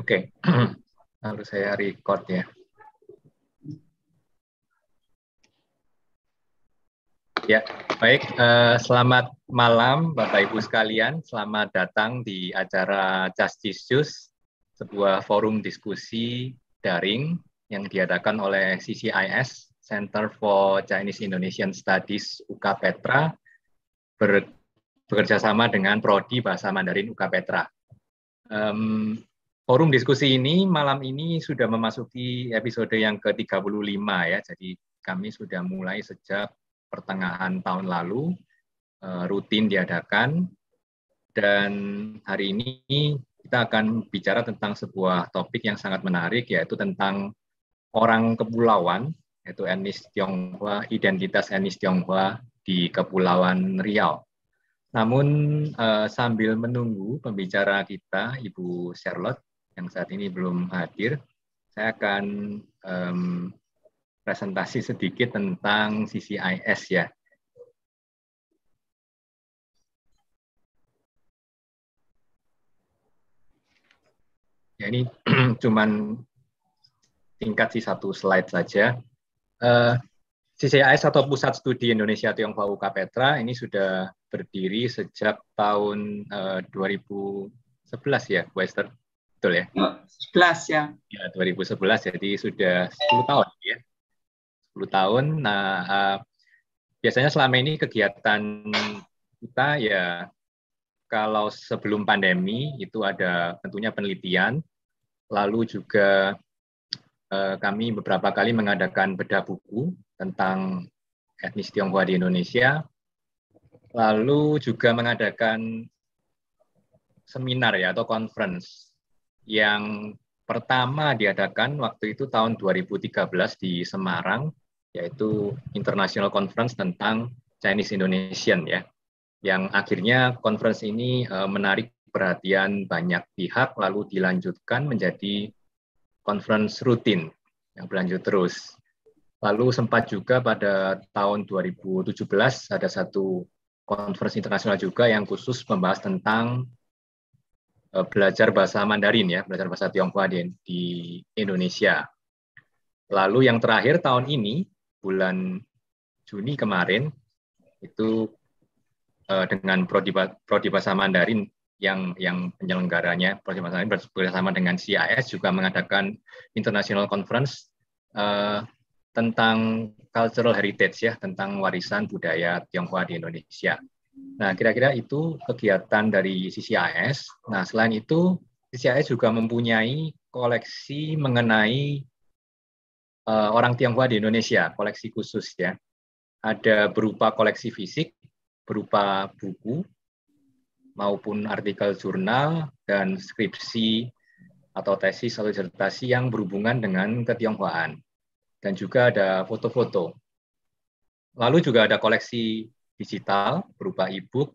Oke, okay. harus saya record ya. Ya, baik. Eh, selamat malam Bapak Ibu sekalian. Selamat datang di acara Justice Juice, sebuah forum diskusi daring yang diadakan oleh CCIS, Center for Chinese Indonesian Studies UK Petra, ber bekerjasama dengan Prodi Bahasa Mandarin UK Petra. Um, Forum diskusi ini malam ini sudah memasuki episode yang ke-35 ya. Jadi kami sudah mulai sejak pertengahan tahun lalu eh, rutin diadakan dan hari ini kita akan bicara tentang sebuah topik yang sangat menarik yaitu tentang orang kepulauan yaitu etnis Tionghoa, identitas etnis Tionghoa di Kepulauan Riau. Namun eh, sambil menunggu pembicara kita Ibu Charlotte yang saat ini belum hadir, saya akan um, presentasi sedikit tentang CCIS ya. Ya ini cuman singkat sih satu slide saja. Uh, eh, CCIS atau Pusat Studi Indonesia Tionghoa UK Petra ini sudah berdiri sejak tahun uh, eh, 2011 ya, Western Betul ya? 11 ya, ya. Ya, 2011 jadi sudah 10 tahun ya. 10 tahun. Nah, uh, biasanya selama ini kegiatan kita ya kalau sebelum pandemi itu ada tentunya penelitian, lalu juga eh, kami beberapa kali mengadakan bedah buku tentang etnis Tionghoa di Indonesia, lalu juga mengadakan seminar ya atau conference yang pertama diadakan waktu itu tahun 2013 di Semarang, yaitu International Conference tentang Chinese Indonesian ya, yang akhirnya conference ini e, menarik perhatian banyak pihak lalu dilanjutkan menjadi conference rutin yang berlanjut terus. Lalu sempat juga pada tahun 2017 ada satu conference internasional juga yang khusus membahas tentang Eh, belajar bahasa Mandarin ya, belajar bahasa Tionghoa di, di Indonesia. Lalu yang terakhir tahun ini bulan Juni kemarin itu uh, dengan prodi, prodi bahasa Mandarin yang yang penyelenggaranya prodi bahasa Mandarin bersama dengan CIS juga mengadakan international conference uh, tentang cultural heritage ya, tentang warisan budaya Tionghoa di Indonesia. Nah, kira-kira itu kegiatan dari CCIS. Nah, selain itu, CCIS juga mempunyai koleksi mengenai uh, orang Tionghoa di Indonesia, koleksi khusus ya. Ada berupa koleksi fisik, berupa buku, maupun artikel jurnal, dan skripsi atau tesis atau disertasi yang berhubungan dengan ketionghoaan. Dan juga ada foto-foto. Lalu juga ada koleksi digital berupa e-book,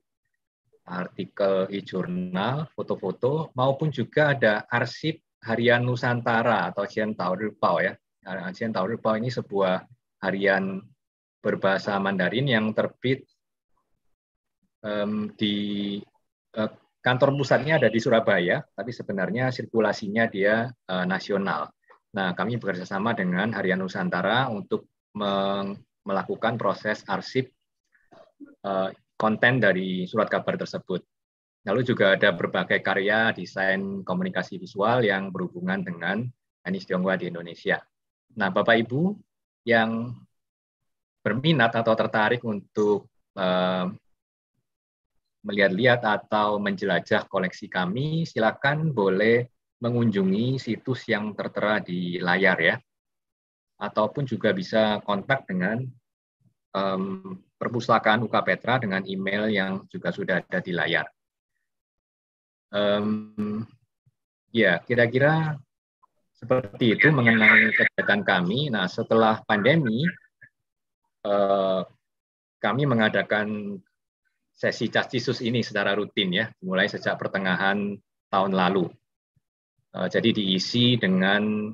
artikel e-jurnal, foto-foto, maupun juga ada arsip harian Nusantara atau Asian Tower Ripao ya. Asian nah, Tower Ripao ini sebuah harian berbahasa Mandarin yang terbit um, di uh, kantor pusatnya ada di Surabaya, tapi sebenarnya sirkulasinya dia uh, nasional. Nah, kami bekerjasama dengan Harian Nusantara untuk melakukan proses arsip Eh, konten dari surat kabar tersebut. Lalu juga ada berbagai karya desain komunikasi visual yang berhubungan dengan Anies Tionghoa di Indonesia. Nah, Bapak Ibu yang berminat atau tertarik untuk eh, melihat-lihat atau menjelajah koleksi kami, silakan boleh mengunjungi situs yang tertera di layar ya. Ataupun juga bisa kontak dengan um, perpustakaan UK Petra dengan email yang juga sudah ada di layar. Um, ya, kira-kira seperti itu mengenai kegiatan kami. Nah, setelah pandemi, uh, kami mengadakan sesi castisus ini secara rutin ya, mulai sejak pertengahan tahun lalu. Uh, jadi diisi dengan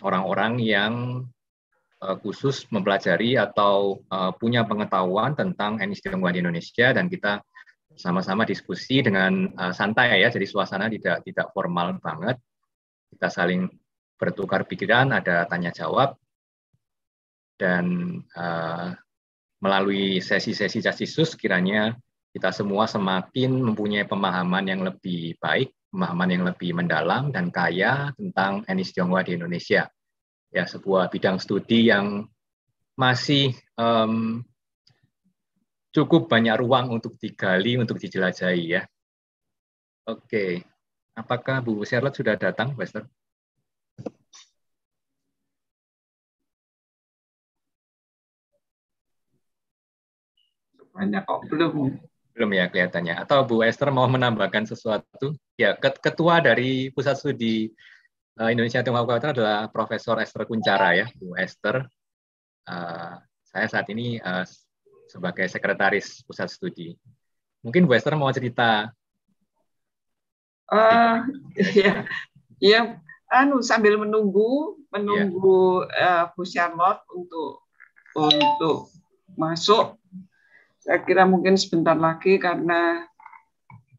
orang-orang yang Eh, khusus mempelajari atau eh, punya pengetahuan tentang etnis Tionghoa di Indonesia dan kita sama-sama diskusi dengan eh, santai ya jadi suasana tidak tidak formal banget kita saling bertukar pikiran ada tanya jawab dan melalui sesi-sesi casisus kiranya kita semua semakin mempunyai pemahaman yang lebih baik pemahaman yang lebih mendalam dan kaya tentang etnis Tionghoa di Indonesia ya sebuah bidang studi yang masih um, cukup banyak ruang untuk digali, untuk dijelajahi ya. Oke, apakah Bu Charlotte sudah datang, Master? Banyak kok belum. Belum ya kelihatannya. Atau Bu Esther mau menambahkan sesuatu? Ya, ketua dari Pusat Studi Eh, Indonesia Tionghoa Kabupaten adalah Profesor Esther Kuncara ya, Bu Esther. Uh, saya saat ini uh, sebagai sekretaris pusat studi. Mungkin Bu Esther mau cerita. Uh, ya, ya, anu sambil menunggu, menunggu yeah. uh, Bu Charlotte untuk untuk masuk. Saya kira mungkin sebentar lagi karena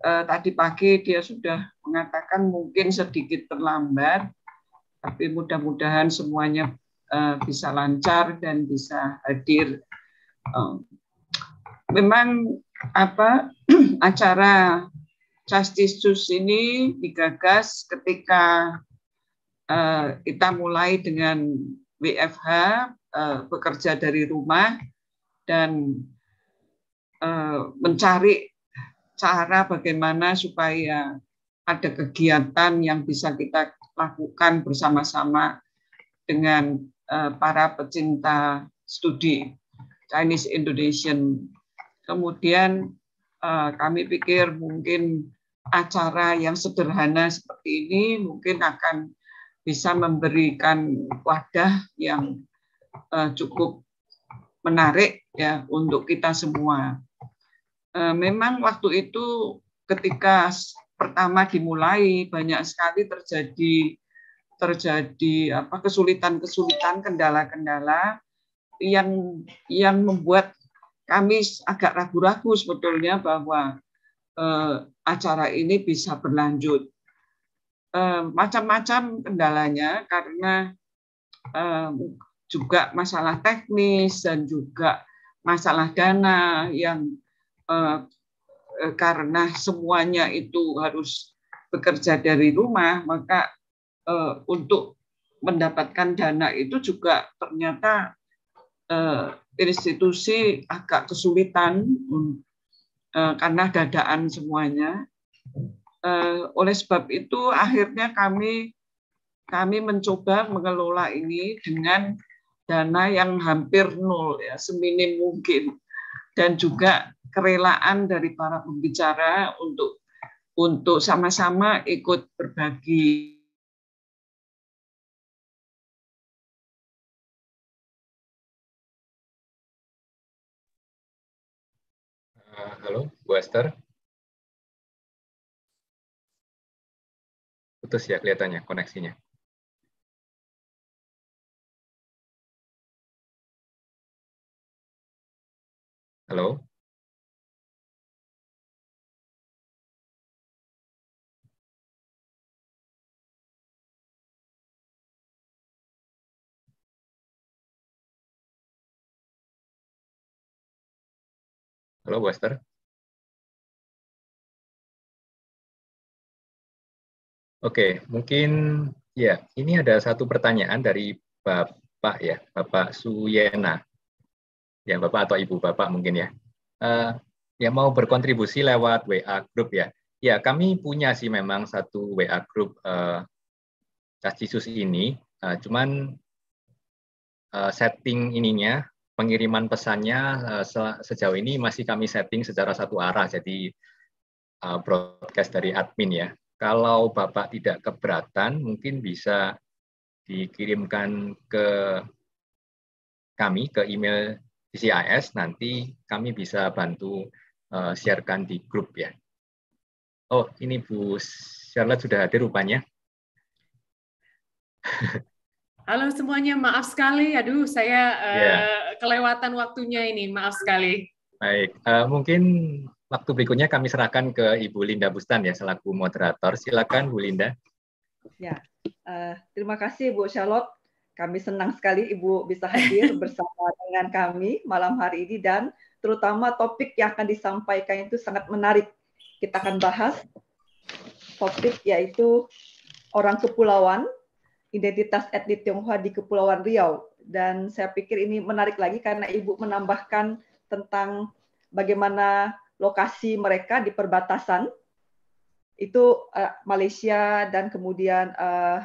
eh, tadi pagi dia sudah mengatakan mungkin sedikit terlambat, tapi mudah-mudahan semuanya eh, bisa lancar dan bisa hadir. Eh, memang apa acara Justice Jus ini digagas ketika eh, kita mulai dengan WFH eh, bekerja dari rumah dan eh, mencari cara bagaimana supaya ada kegiatan yang bisa kita lakukan bersama-sama dengan eh, para pecinta studi Chinese Indonesian. Kemudian eh, kami pikir mungkin acara yang sederhana seperti ini mungkin akan bisa memberikan wadah yang eh, cukup menarik ya untuk kita semua. Eh, memang waktu itu ketika pertama dimulai banyak sekali terjadi terjadi apa kesulitan-kesulitan kendala-kendala yang yang membuat kami agak ragu-ragu sebetulnya bahwa eh, acara ini bisa berlanjut eh, macam-macam kendalanya karena eh, juga masalah teknis dan juga masalah dana yang Eh, eh, karena semuanya itu harus bekerja dari rumah, maka eh, untuk mendapatkan dana itu juga ternyata institusi agak kesulitan karena dadaan semuanya. Oleh sebab itu akhirnya kami kami mencoba mengelola ini dengan dana yang hampir nol ya seminim mungkin dan juga kerelaan dari para pembicara untuk untuk sama-sama ikut berbagi eh, Halo, Bu Esther. Putus ya kelihatannya koneksinya. Halo? Halo, Buster. Oke, mungkin ya, ini ada satu pertanyaan dari Bapak ya, Bapak Suyena ya Bapak atau Ibu Bapak mungkin ya, uh, eh, yang mau berkontribusi lewat WA Group ya. Ya, kami punya sih memang satu WA Group uh, ini, uh, cuman uh, setting ininya, pengiriman pesannya uh, sejauh ini masih kami setting secara satu arah, jadi uh, broadcast dari admin ya. Kalau Bapak tidak keberatan, mungkin bisa dikirimkan ke kami ke email CIS nanti kami bisa bantu uh, eh, siarkan di grup ya. Oh, ini Bu Charlotte sudah hadir rupanya. Halo semuanya, maaf sekali. Aduh, saya uh, kelewatan waktunya ini, maaf sekali. Baik, uh, mungkin waktu berikutnya kami serahkan ke Ibu Linda Bustan ya selaku moderator. Silakan Bu Linda. Ya, uh, terima kasih Bu Charlotte kami senang sekali Ibu bisa hadir bersama dengan kami malam hari ini dan terutama topik yang akan disampaikan itu sangat menarik. Kita akan bahas topik yaitu orang kepulauan, identitas etnik Tionghoa di Kepulauan Riau. Dan saya pikir ini menarik lagi karena Ibu menambahkan tentang bagaimana lokasi mereka di perbatasan itu uh, Malaysia dan kemudian uh,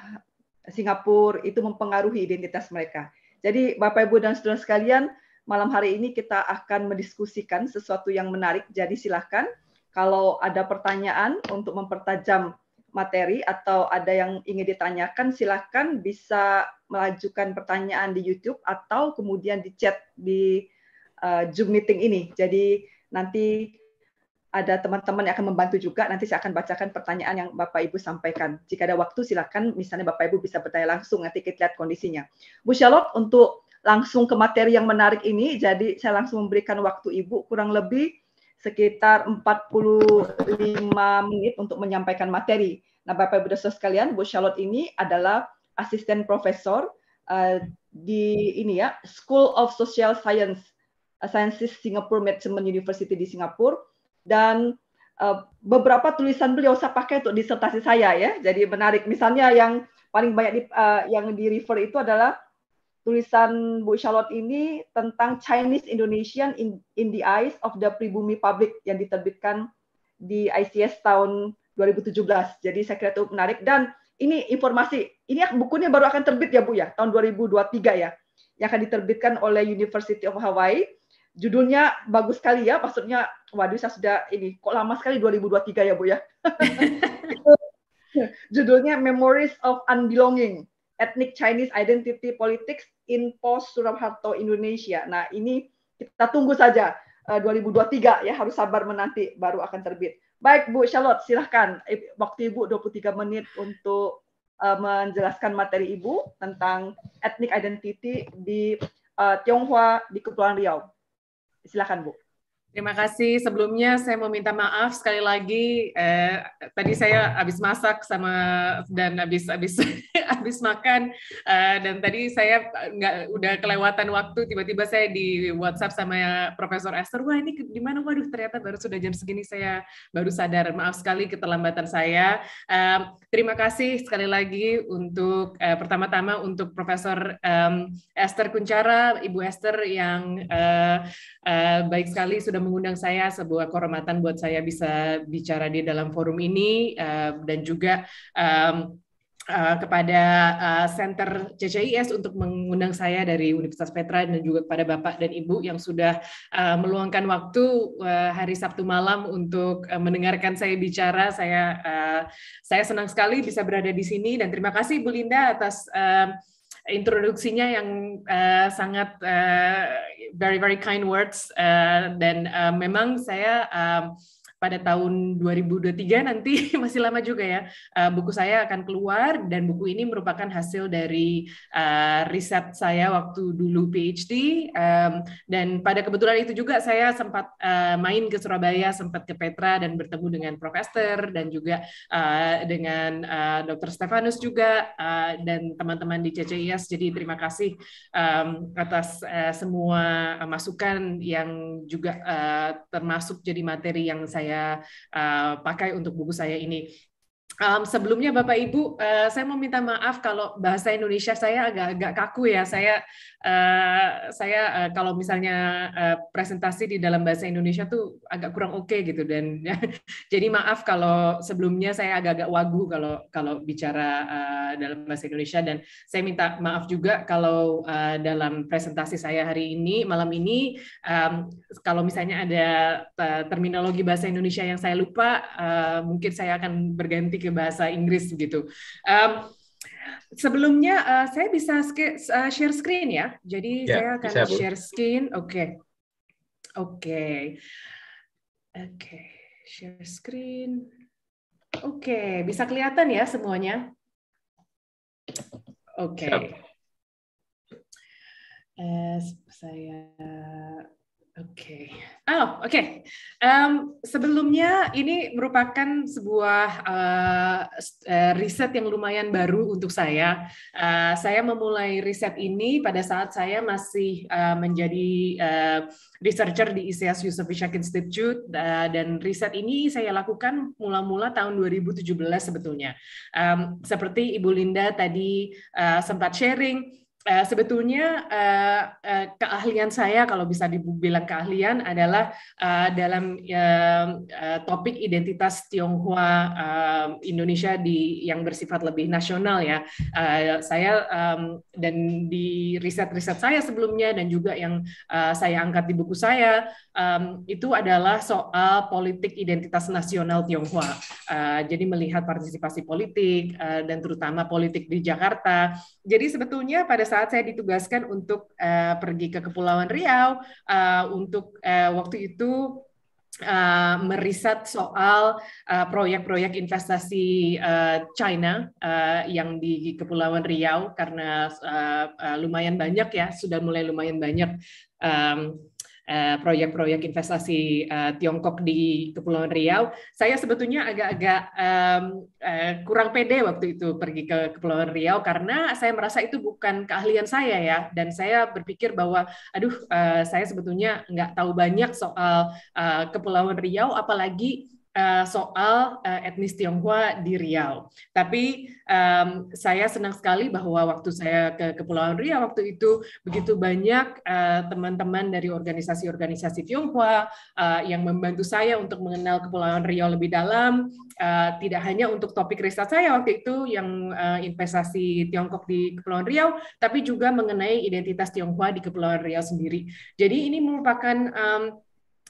Singapura itu mempengaruhi identitas mereka. Jadi Bapak Ibu dan saudara sekalian, malam hari ini kita akan mendiskusikan sesuatu yang menarik. Jadi silahkan kalau ada pertanyaan untuk mempertajam materi atau ada yang ingin ditanyakan, silahkan bisa melajukan pertanyaan di YouTube atau kemudian di chat di uh, Zoom meeting ini. Jadi nanti ada teman-teman yang akan membantu juga. Nanti saya akan bacakan pertanyaan yang Bapak Ibu sampaikan. Jika ada waktu silakan misalnya Bapak Ibu bisa bertanya langsung nanti kita lihat kondisinya. Bu Shalot untuk langsung ke materi yang menarik ini jadi saya langsung memberikan waktu Ibu kurang lebih sekitar 45 menit untuk menyampaikan materi. Nah, Bapak Ibu dosa sekalian, Bu Shalot ini adalah asisten profesor uh, di ini ya, School of Social Science, uh, Sciences Singapore Management University di Singapura dan uh, beberapa tulisan beliau saya pakai untuk disertasi saya ya. Jadi menarik. Misalnya yang paling banyak di, uh, yang di refer itu adalah tulisan Bu Charlotte ini tentang Chinese Indonesian in, in the Eyes of the Pribumi Public yang diterbitkan di ICS tahun 2017. Jadi saya kira itu menarik dan ini informasi. Ini bukunya baru akan terbit ya Bu ya, tahun 2023 ya. Yang akan diterbitkan oleh University of Hawaii judulnya bagus sekali ya, maksudnya waduh saya sudah ini kok lama sekali 2023 ya Bu ya. judulnya Memories of Unbelonging, Ethnic Chinese Identity Politics in Post Surabharto Indonesia. Nah, ini kita tunggu saja 2023 eh, ya harus sabar menanti baru akan terbit. Baik Bu Charlotte, silahkan eh, waktu Ibu 23 menit untuk eh, menjelaskan materi Ibu tentang ethnic identity di uh, Tionghoa di Kepulauan Riau. silakan Bu. Terima kasih. Sebelumnya saya mau minta maaf sekali lagi. Eh, tadi saya habis masak sama dan habis habis habis makan eh, dan tadi saya eh, nggak udah kelewatan waktu. Tiba-tiba saya di WhatsApp sama Profesor Esther. Wah ini gimana? Waduh ternyata baru sudah jam segini saya baru sadar. Maaf sekali keterlambatan saya. Eh, terima kasih sekali lagi untuk eh, pertama-tama untuk Profesor eh, Esther Kuncara, Ibu Esther yang eh, eh, baik sekali sudah mengundang saya, sebuah kehormatan buat saya bisa bicara di dalam forum ini uh, dan juga um, Uh, kepada uh, Center CCIS untuk mengundang saya dari Universitas Petra dan juga kepada Bapak dan Ibu yang sudah uh, meluangkan waktu uh, hari Sabtu malam untuk uh, mendengarkan saya bicara. Saya uh, saya senang sekali bisa berada di sini dan terima kasih Bu Linda atas uh, introduksinya yang uh, sangat uh, very very kind words eh, dan uh, memang saya uh, pada tahun 2023 nanti masih lama juga ya. Eh, buku saya akan keluar dan buku ini merupakan hasil dari eh, riset saya waktu dulu PhD dan pada kebetulan itu juga saya sempat eh, main ke Surabaya, sempat ke Petra dan bertemu dengan profesor dan juga dengan uh, Dr. Stefanus juga dan teman-teman di CCIS. Jadi terima kasih atas semua masukan yang juga termasuk jadi materi yang saya saya uh, pakai untuk buku saya ini Um, sebelumnya Bapak Ibu, uh, saya mau minta maaf kalau bahasa Indonesia saya agak-agak kaku ya. Saya uh, saya uh, kalau misalnya uh, presentasi di dalam bahasa Indonesia tuh agak kurang oke okay gitu dan ya, jadi maaf kalau sebelumnya saya agak-agak wagu kalau kalau bicara uh, dalam bahasa Indonesia dan saya minta maaf juga kalau uh, dalam presentasi saya hari ini malam ini um, kalau misalnya ada terminologi bahasa Indonesia yang saya lupa, uh, mungkin saya akan berganti ganti ke bahasa Inggris gitu. Um, sebelumnya uh, saya bisa uh, share screen ya. Jadi yeah, saya akan bisa, share screen. Oke. Oke. Oke, share screen. Oke, okay. bisa kelihatan ya semuanya? Oke. Okay. Eh, saya Oke, okay. oh oke. Okay. Um, sebelumnya ini merupakan sebuah uh, riset yang lumayan baru untuk saya. Uh, saya memulai riset ini pada saat saya masih uh, menjadi uh, researcher di ICS Yusuf Ishak Institute uh, dan riset ini saya lakukan mula-mula tahun 2017 sebetulnya. Um, seperti Ibu Linda tadi uh, sempat sharing Eh, sebetulnya uh, uh, keahlian saya kalau bisa dibilang keahlian adalah uh, dalam uh, uh, topik identitas Tionghoa uh, Indonesia di yang bersifat lebih nasional ya. Uh, saya um, dan di riset-riset saya sebelumnya dan juga yang uh, saya angkat di buku saya um, itu adalah soal politik identitas nasional Tionghoa. Uh, jadi melihat partisipasi politik uh, dan terutama politik di Jakarta. Jadi sebetulnya pada saat saya ditugaskan untuk uh, pergi ke Kepulauan Riau uh, untuk uh, waktu itu uh, meriset soal proyek proyek-proyek investasi uh, China uh, yang di Kepulauan Riau karena uh, uh, lumayan banyak ya sudah mulai lumayan banyak um, Eh, proyek-proyek uh, investasi uh, Tiongkok di Kepulauan Riau. Saya sebetulnya agak-agak um, uh, kurang pede waktu itu pergi ke Kepulauan Riau karena saya merasa itu bukan keahlian saya ya, dan saya berpikir bahwa, aduh, uh, saya sebetulnya nggak tahu banyak soal uh, Kepulauan Riau, apalagi Eh, soal eh, etnis Tionghoa di Riau. Tapi um, saya senang sekali bahwa waktu saya ke Kepulauan Riau waktu itu begitu banyak eh, teman-teman uh, dari organisasi-organisasi Tionghoa uh, yang membantu saya untuk mengenal Kepulauan Riau lebih dalam. Uh, tidak hanya untuk topik riset saya waktu itu yang uh, investasi Tiongkok di Kepulauan Riau, tapi juga mengenai identitas Tionghoa di Kepulauan Riau sendiri. Jadi ini merupakan um,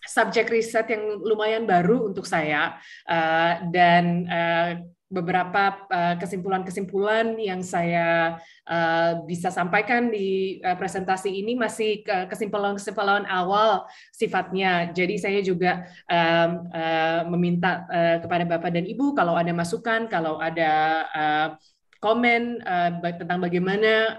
subjek riset yang lumayan baru untuk saya uh, dan uh, beberapa eh, kesimpulan-kesimpulan yang saya bisa sampaikan di presentasi ini masih kesimpulan-kesimpulan awal sifatnya. Jadi saya juga meminta kepada Bapak dan Ibu kalau ada masukan, kalau ada komen tentang bagaimana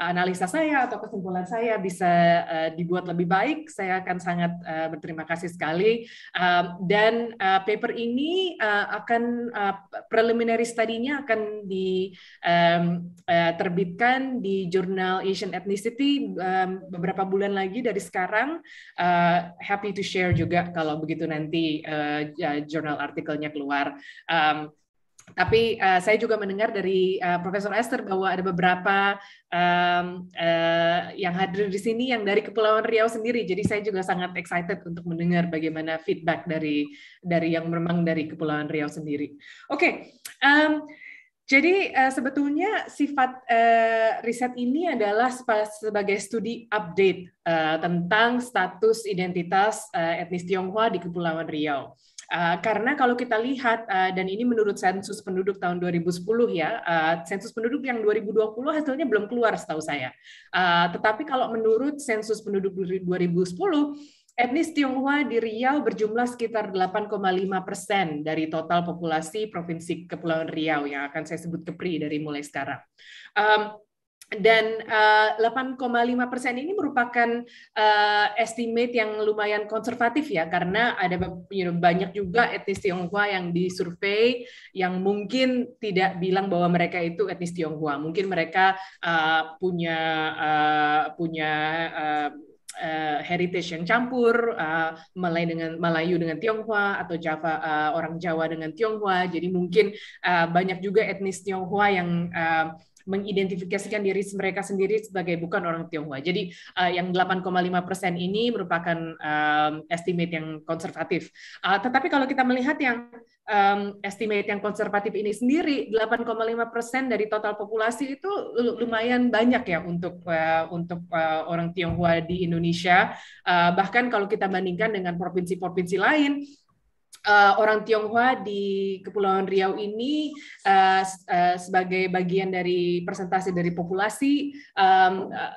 analisa saya atau kesimpulan saya bisa uh, dibuat lebih baik, saya akan sangat uh, berterima kasih sekali. Uh, dan uh, paper ini uh, akan uh, preliminary study-nya akan diterbitkan um, uh, di jurnal Asian Ethnicity um, beberapa bulan lagi dari sekarang. Uh, happy to share juga kalau begitu nanti uh, jurnal artikelnya keluar. Um, tapi uh, saya juga mendengar dari uh, Profesor Esther bahwa ada beberapa um, uh, yang hadir di sini yang dari Kepulauan Riau sendiri. Jadi saya juga sangat excited untuk mendengar bagaimana feedback dari dari yang memang dari Kepulauan Riau sendiri. Oke, okay. um, jadi uh, sebetulnya sifat uh, riset ini adalah sebagai studi update uh, tentang status identitas uh, etnis Tionghoa di Kepulauan Riau. Eh, karena kalau kita lihat, uh, dan ini menurut sensus penduduk tahun 2010 ya, uh, sensus penduduk yang 2020 hasilnya belum keluar setahu saya. Uh, tetapi kalau menurut sensus penduduk 2010, etnis Tionghoa di Riau berjumlah sekitar 8,5 persen dari total populasi Provinsi Kepulauan Riau yang akan saya sebut KEPRI dari mulai sekarang. Um, dan uh, eh, 8,5 persen ini merupakan eh, estimate yang lumayan konservatif ya karena ada banyak juga etnis Tionghoa yang disurvei yang mungkin tidak bilang bahwa mereka itu etnis Tionghoa mungkin mereka eh, punya punya heritage yang campur uh, Melayu dengan Melayu dengan Tionghoa atau Java orang Jawa dengan Tionghoa jadi mungkin banyak juga etnis Tionghoa yang mengidentifikasikan diri mereka sendiri sebagai bukan orang Tionghoa. Jadi uh, yang 8,5 persen ini merupakan um, estimate yang konservatif. Uh, tetapi kalau kita melihat yang um, estimate yang konservatif ini sendiri 8,5 persen dari total populasi itu lumayan banyak ya untuk uh, untuk uh, orang Tionghoa di Indonesia. Uh, bahkan kalau kita bandingkan dengan provinsi-provinsi lain uh, orang Tionghoa di Kepulauan Riau ini uh, uh, sebagai bagian dari presentasi dari populasi um, uh,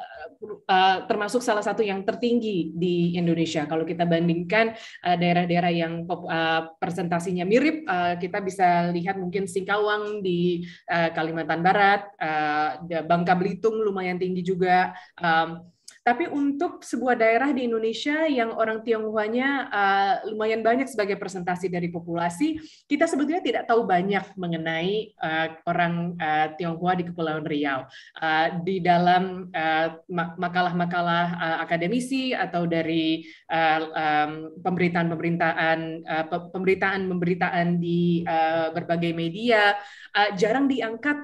uh, termasuk salah satu yang tertinggi di Indonesia. Kalau kita bandingkan daerah-daerah uh, yang pop, uh, presentasinya mirip, uh, kita bisa lihat mungkin Singkawang di uh, Kalimantan Barat, uh, Bangka Belitung lumayan tinggi juga. Um, tapi untuk sebuah daerah di Indonesia yang orang Tionghoanya eh, lumayan banyak sebagai presentasi dari populasi, kita sebetulnya tidak tahu banyak mengenai eh, orang uh, Tionghoa di Kepulauan Riau. di dalam makalah-makalah akademisi atau dari pemberitaan-pemberitaan pemberitaan-pemberitaan di berbagai media jarang diangkat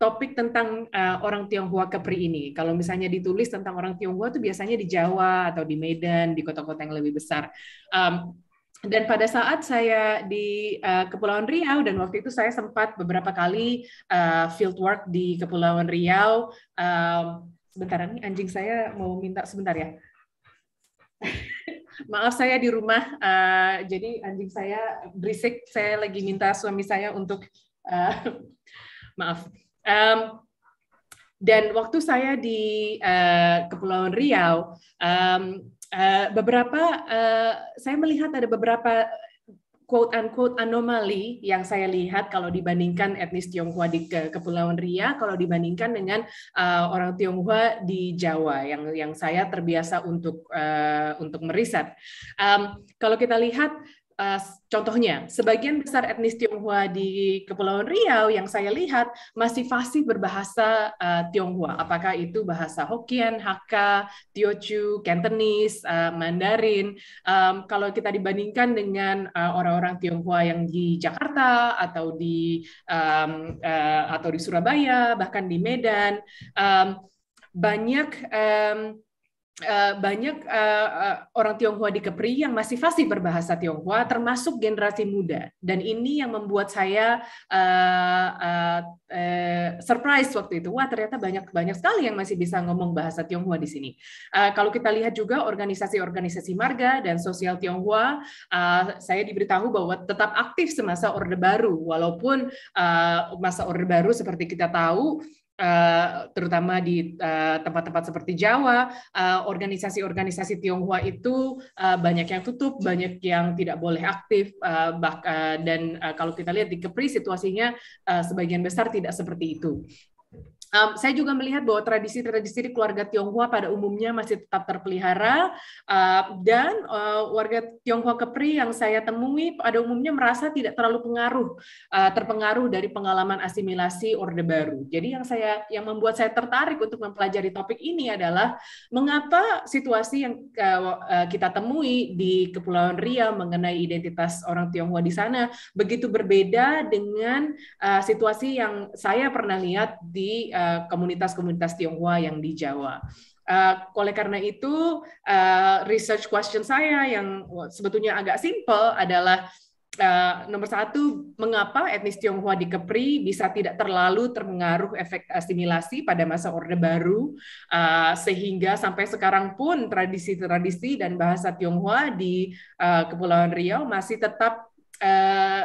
topik tentang uh, orang Tionghoa Kepri ini. Kalau misalnya ditulis tentang orang Tionghoa itu biasanya di Jawa atau di Medan, di kota-kota yang lebih besar. Um, dan pada saat saya di uh, Kepulauan Riau dan waktu itu saya sempat beberapa kali uh, eh, fieldwork di Kepulauan Riau. Um, sebentar nih anjing saya mau minta sebentar ya. Maaf saya di rumah, uh, jadi anjing saya berisik. Saya lagi minta suami saya untuk uh, maaf Um, dan waktu saya di uh, Kepulauan Riau, um, uh, beberapa uh, saya melihat ada beberapa quote unquote anomali yang saya lihat kalau dibandingkan etnis Tionghoa di ke Kepulauan Riau kalau dibandingkan dengan uh, orang Tionghoa di Jawa yang yang saya terbiasa untuk uh, untuk meriset. Um, kalau kita lihat Eh, contohnya, sebagian besar etnis Tionghoa di Kepulauan Riau yang saya lihat masih fasih berbahasa eh, Tionghoa. Apakah itu bahasa Hokkien, Hakka, Teochew, Cantonese, eh, Mandarin. kalau kita dibandingkan dengan orang-orang Tionghoa yang di Jakarta atau di atau di Surabaya, bahkan di Medan, banyak Eh, banyak eh, eh, orang Tionghoa di Kepri yang masih fasih berbahasa Tionghoa, termasuk generasi muda. Dan ini yang membuat saya surprise waktu itu. Wah, ternyata banyak banyak sekali yang masih bisa ngomong bahasa Tionghoa di sini. kalau kita lihat juga organisasi-organisasi marga dan sosial Tionghoa, saya diberitahu bahwa tetap aktif semasa Orde Baru, walaupun masa Orde Baru seperti kita tahu Uh, terutama di eh, tempat-tempat seperti Jawa, eh, organisasi-organisasi Tionghoa itu banyak yang tutup, banyak yang tidak boleh aktif, uh, dan kalau kita lihat di Kepri situasinya sebagian besar tidak seperti itu. Um, saya juga melihat bahwa tradisi-tradisi di keluarga Tionghoa pada umumnya masih tetap terpelihara uh, dan uh, warga Tionghoa Kepri yang saya temui pada umumnya merasa tidak terlalu pengaruh uh, terpengaruh dari pengalaman asimilasi Orde Baru. Jadi yang saya yang membuat saya tertarik untuk mempelajari topik ini adalah mengapa situasi yang uh, kita temui di Kepulauan Ria mengenai identitas orang Tionghoa di sana begitu berbeda dengan uh, situasi yang saya pernah lihat di uh, Eh, komunitas-komunitas Tionghoa yang di Jawa. Uh, oleh karena itu, uh, research question saya yang sebetulnya agak simple adalah Uh, nomor satu, mengapa etnis Tionghoa di Kepri bisa tidak terlalu terpengaruh efek asimilasi pada masa Orde Baru, uh, sehingga sampai sekarang pun tradisi-tradisi dan bahasa Tionghoa di uh, Kepulauan Riau masih tetap uh,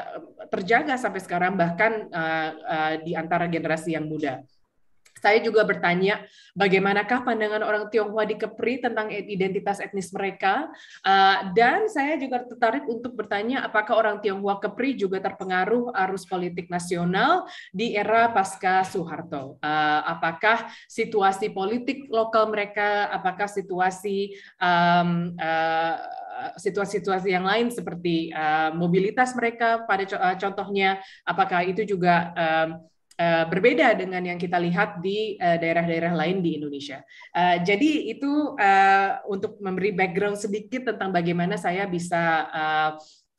terjaga sampai sekarang, bahkan uh, uh, di antara generasi yang muda. Saya juga bertanya bagaimanakah pandangan orang Tionghoa di Kepri tentang identitas etnis mereka eh, dan saya juga tertarik untuk bertanya apakah orang Tionghoa Kepri juga terpengaruh arus politik nasional di era pasca Soeharto. Eh, apakah situasi politik lokal mereka, apakah situasi um, uh, situasi-situasi yang lain seperti uh, mobilitas mereka pada co contohnya apakah itu juga um, Eh, berbeda dengan yang kita lihat di eh, daerah-daerah lain di Indonesia. Eh, jadi itu untuk memberi background sedikit tentang bagaimana saya bisa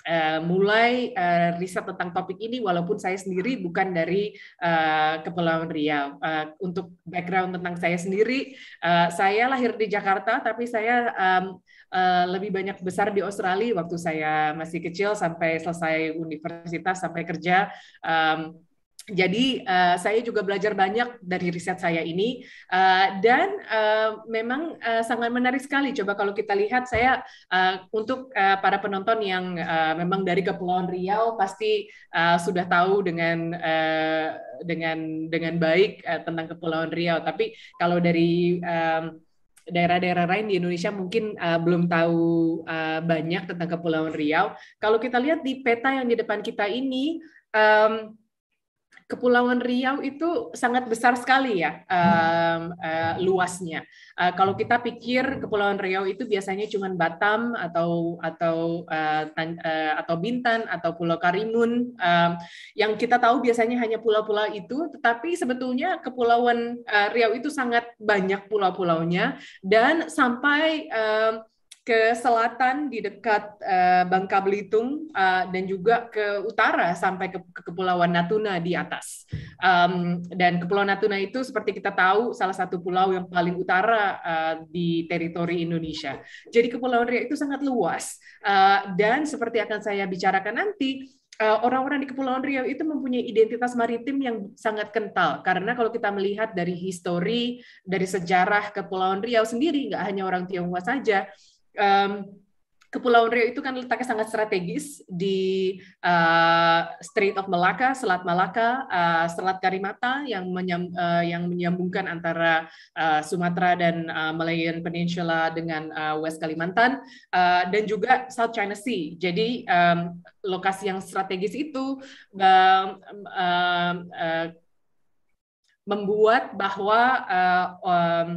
Uh, mulai uh, riset tentang topik ini walaupun saya sendiri bukan dari uh, Kepulauan Riau. Uh, untuk background tentang saya sendiri, uh, saya lahir di Jakarta tapi saya um, uh, lebih banyak besar di Australia waktu saya masih kecil sampai selesai universitas sampai kerja. Um, jadi uh, saya juga belajar banyak dari riset saya ini uh, dan uh, memang uh, sangat menarik sekali. Coba kalau kita lihat saya uh, untuk uh, para penonton yang uh, memang dari Kepulauan Riau pasti uh, sudah tahu dengan uh, dengan dengan baik uh, tentang Kepulauan Riau. Tapi kalau dari um, daerah-daerah lain di Indonesia mungkin uh, belum tahu uh, banyak tentang Kepulauan Riau. Kalau kita lihat di peta yang di depan kita ini. Um, Kepulauan Riau itu sangat besar sekali ya um, uh, luasnya. Uh, kalau kita pikir Kepulauan Riau itu biasanya cuma Batam atau atau uh, tan, uh, atau Bintan atau Pulau Karimun um, yang kita tahu biasanya hanya pulau-pulau itu, tetapi sebetulnya Kepulauan uh, Riau itu sangat banyak pulau-pulaunya dan sampai uh, ke selatan di dekat eh, Bangka Belitung eh, dan juga ke utara sampai ke, Kepulauan Natuna di atas. dan Kepulauan Natuna itu seperti kita tahu salah satu pulau yang paling utara eh, di teritori Indonesia. Jadi Kepulauan Riau itu sangat luas dan seperti akan saya bicarakan nanti orang-orang di Kepulauan Riau itu mempunyai identitas maritim yang sangat kental karena kalau kita melihat dari histori dari sejarah Kepulauan Riau sendiri nggak hanya orang Tionghoa saja um, Kepulauan Riau itu kan letaknya sangat strategis di uh, Strait of Malacca, Selat Malacca, uh, Selat Karimata yang menyam, uh, yang menyambungkan antara uh, Sumatera dan uh, Malayan Peninsula dengan uh, West Kalimantan uh, dan juga South China Sea. Jadi um, lokasi yang strategis itu um, uh, uh, membuat bahwa uh, um,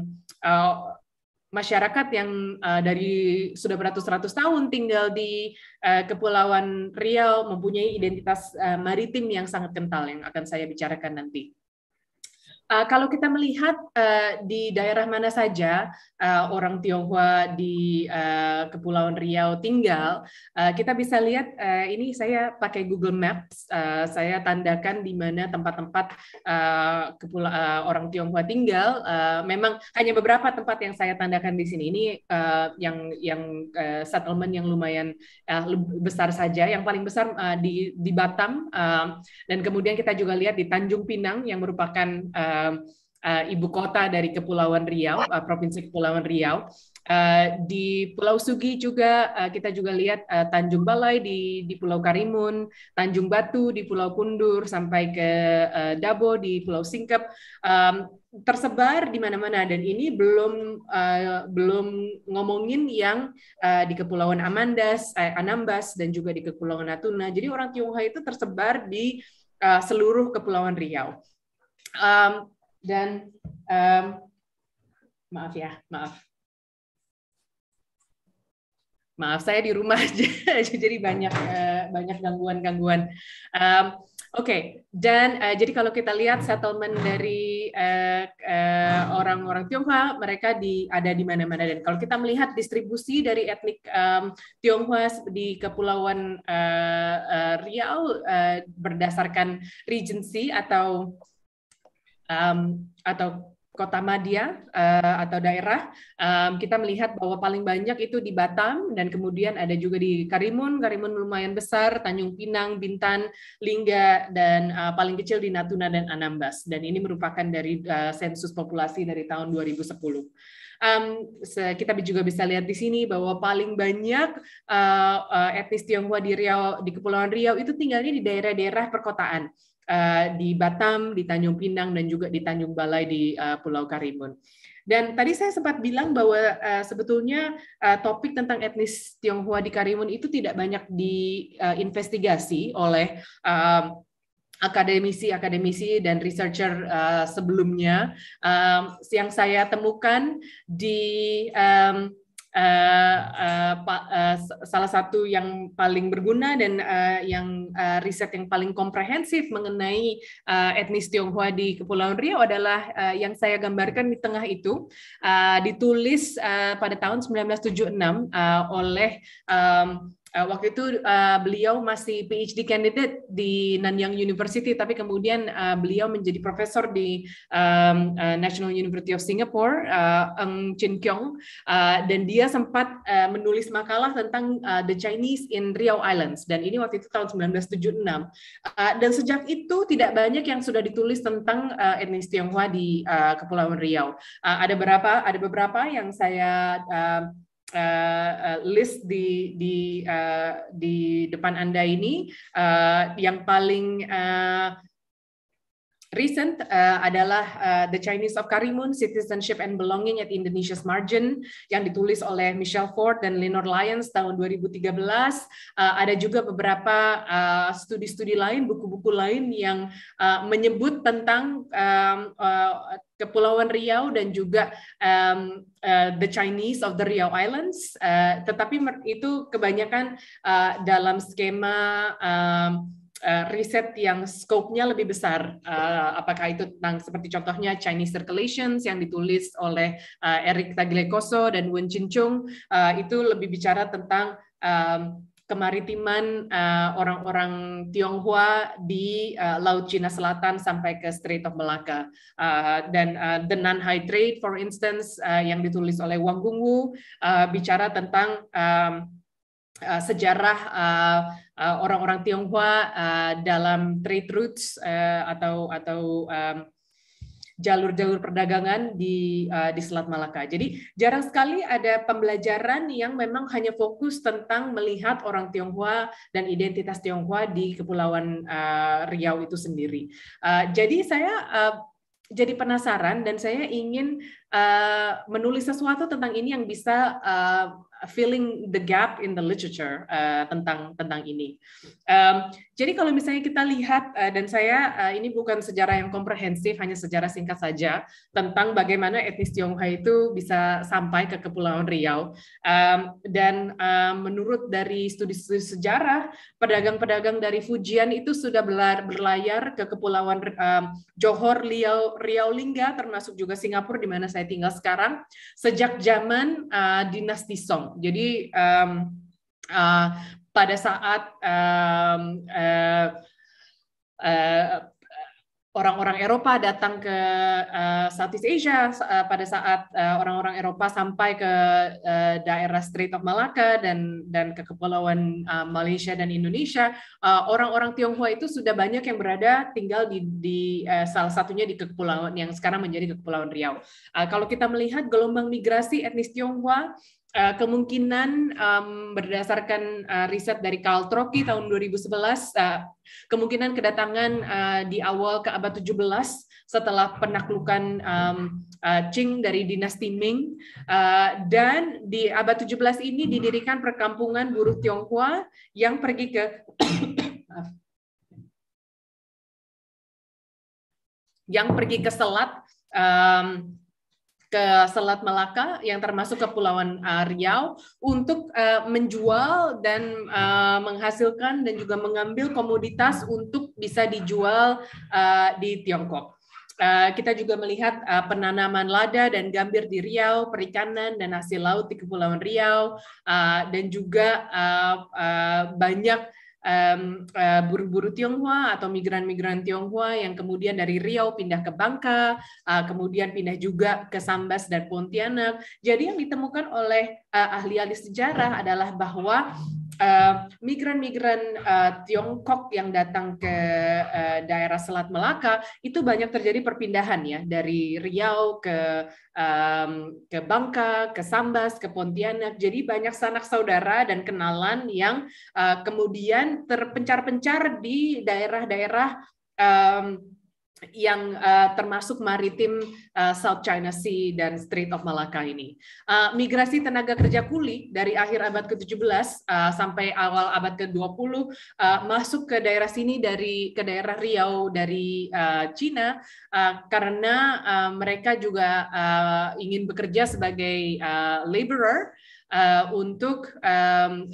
masyarakat yang uh, dari sudah beratus-ratus tahun tinggal di uh, Kepulauan Riau mempunyai identitas uh, maritim yang sangat kental yang akan saya bicarakan nanti. Uh, kalau kita melihat uh, di daerah mana saja uh, orang Tionghoa di uh, Kepulauan Riau tinggal, uh, kita bisa lihat uh, ini saya pakai Google Maps, uh, saya tandakan di mana tempat-tempat uh, uh, orang Tionghoa tinggal. Uh, memang hanya beberapa tempat yang saya tandakan di sini. Ini uh, yang yang uh, settlement yang lumayan uh, besar saja, yang paling besar uh, di di Batam, uh, dan kemudian kita juga lihat di Tanjung Pinang yang merupakan uh, Um, uh, ibu kota dari Kepulauan Riau, uh, Provinsi Kepulauan Riau. Uh, di Pulau Sugi juga uh, kita juga lihat uh, Tanjung Balai di di Pulau Karimun, Tanjung Batu di Pulau Kundur sampai ke uh, Dabo di Pulau Singkep um, tersebar di mana-mana dan ini belum uh, belum ngomongin yang uh, di Kepulauan Amandas, eh, Anambas dan juga di Kepulauan Natuna. Jadi orang Tionghoa itu tersebar di uh, seluruh Kepulauan Riau um, dan um, maaf ya maaf maaf saya di rumah aja jadi banyak uh, banyak gangguan-gangguan um, oke okay. dan uh, jadi kalau kita lihat settlement dari eh, orang-orang uh, uh, Tionghoa mereka di ada di mana-mana dan kalau kita melihat distribusi dari etnik um, Tionghoa di kepulauan uh, uh, Riau uh, berdasarkan regency atau um, atau kota Madia uh, atau daerah um, kita melihat bahwa paling banyak itu di Batam dan kemudian ada juga di Karimun Karimun lumayan besar Tanjung Pinang Bintan Lingga dan uh, paling kecil di Natuna dan Anambas dan ini merupakan dari uh, sensus populasi dari tahun 2010 um, kita juga bisa lihat di sini bahwa paling banyak uh, uh, etnis Tionghoa di Riau di Kepulauan Riau itu tinggalnya di daerah-daerah perkotaan. Eh, di Batam, di Tanjung Pinang, dan juga di Tanjung Balai di eh, Pulau Karimun. Dan tadi saya sempat bilang bahwa uh, sebetulnya uh, topik tentang etnis Tionghoa di Karimun itu tidak banyak diinvestigasi uh, oleh uh, akademisi-akademisi dan researcher uh, sebelumnya um, yang saya temukan di um, uh, uh, pa, uh, salah satu yang paling berguna dan uh, yang uh, riset yang paling komprehensif mengenai uh, etnis Tionghoa di Kepulauan Riau adalah uh, yang saya gambarkan di tengah itu uh, ditulis uh, pada tahun 1976 uh, oleh um, uh, waktu itu uh, beliau masih PhD candidate di Nanyang University, tapi kemudian uh, beliau menjadi profesor di um, uh, National University of Singapore, uh, Ng Chin Kyong, uh, dan dia sempat uh, menulis makalah tentang uh, the Chinese in Riau Islands, dan ini waktu itu tahun 1976. Uh, dan sejak itu tidak banyak yang sudah ditulis tentang uh, etnis Tionghoa di uh, Kepulauan Riau. Uh, ada berapa? Ada beberapa yang saya uh, uh, list di di uh, di depan anda ini uh, yang paling uh, recent uh, adalah uh, The Chinese of Karimun, Citizenship and Belonging at Indonesia's Margin yang ditulis oleh Michelle Ford dan Lenore Lyons tahun 2013. Uh, ada juga beberapa studi-studi uh, lain, buku-buku lain yang uh, menyebut tentang um, uh, Kepulauan Riau dan juga um, uh, the Chinese of the Riau Islands, uh, tetapi itu kebanyakan uh, dalam skema um, Uh, riset yang skopnya lebih besar. Uh, apakah itu tentang seperti contohnya Chinese Circulations yang ditulis oleh uh, Eric Tagliakoso dan Wen Chin uh, itu lebih bicara tentang um, kemaritiman eh, orang-orang uh, Tionghoa di uh, Laut Cina Selatan sampai ke Strait of Malacca. Uh, dan uh, The Nanhai high Trade, for instance, uh, yang ditulis oleh Wang Gungwu, uh, bicara tentang um, uh, sejarah uh, uh, orang-orang Tionghoa uh, dalam trade routes uh, atau atau um, jalur-jalur perdagangan di uh, di Selat Malaka. Jadi jarang sekali ada pembelajaran yang memang hanya fokus tentang melihat orang Tionghoa dan identitas Tionghoa di Kepulauan uh, Riau itu sendiri. Uh, jadi saya uh, jadi penasaran dan saya ingin uh, menulis sesuatu tentang ini yang bisa uh, filling the gap in the literature uh, tentang tentang ini. Um, jadi kalau misalnya kita lihat uh, dan saya uh, ini bukan sejarah yang komprehensif, hanya sejarah singkat saja tentang bagaimana etnis Tionghoa itu bisa sampai ke Kepulauan Riau. Um, dan uh, menurut dari studi-studi sejarah, pedagang-pedagang dari Fujian itu sudah berlayar ke Kepulauan um, Johor, Riau, Riau Lingga, termasuk juga Singapura di mana saya tinggal sekarang sejak zaman uh, dinasti Song. Jadi um, uh, pada saat um, uh, uh, orang-orang Eropa datang ke uh, Southeast Asia uh, pada saat uh, orang-orang Eropa sampai ke uh, daerah Strait of Malacca dan dan ke kepulauan uh, Malaysia dan Indonesia uh, orang-orang Tionghoa itu sudah banyak yang berada tinggal di, di uh, salah satunya di kepulauan yang sekarang menjadi kepulauan Riau. Uh, kalau kita melihat gelombang migrasi etnis Tionghoa Eh, kemungkinan um, berdasarkan uh, riset dari Karl Kaltroki tahun 2011 uh, eh, kemungkinan kedatangan uh, di awal ke abad 17 setelah penaklukan um, uh, Qing dari dinasti Ming uh, dan di abad 17 ini didirikan perkampungan buruh Tionghoa yang pergi ke yang pergi ke selat um, ke Selat Malaka yang termasuk Kepulauan uh, Riau untuk uh, menjual dan uh, menghasilkan dan juga mengambil komoditas untuk bisa dijual uh, di Tiongkok. Uh, kita juga melihat uh, penanaman lada dan gambir di Riau, perikanan dan hasil laut di Kepulauan Riau, uh, dan juga uh, uh, banyak um, buru-buru Tionghoa atau migran-migran Tionghoa yang kemudian dari Riau pindah ke Bangka, uh, kemudian pindah juga ke Sambas dan Pontianak. Jadi yang ditemukan oleh ahli-ahli eh, sejarah adalah bahwa Eh, migran-migran uh, uh, Tiongkok yang datang ke uh, daerah Selat Melaka itu banyak terjadi perpindahan ya dari Riau ke um, ke Bangka, ke Sambas, ke Pontianak. Jadi banyak sanak saudara dan kenalan yang uh, kemudian terpencar-pencar di daerah-daerah um, yang uh, termasuk maritim uh, South China Sea dan Strait of Malacca ini. Uh, migrasi tenaga kerja kuli dari akhir abad ke-17 uh, sampai awal abad ke-20 uh, masuk ke daerah sini dari ke daerah Riau dari uh, Cina uh, karena uh, mereka juga uh, ingin bekerja sebagai uh, laborer uh, untuk um,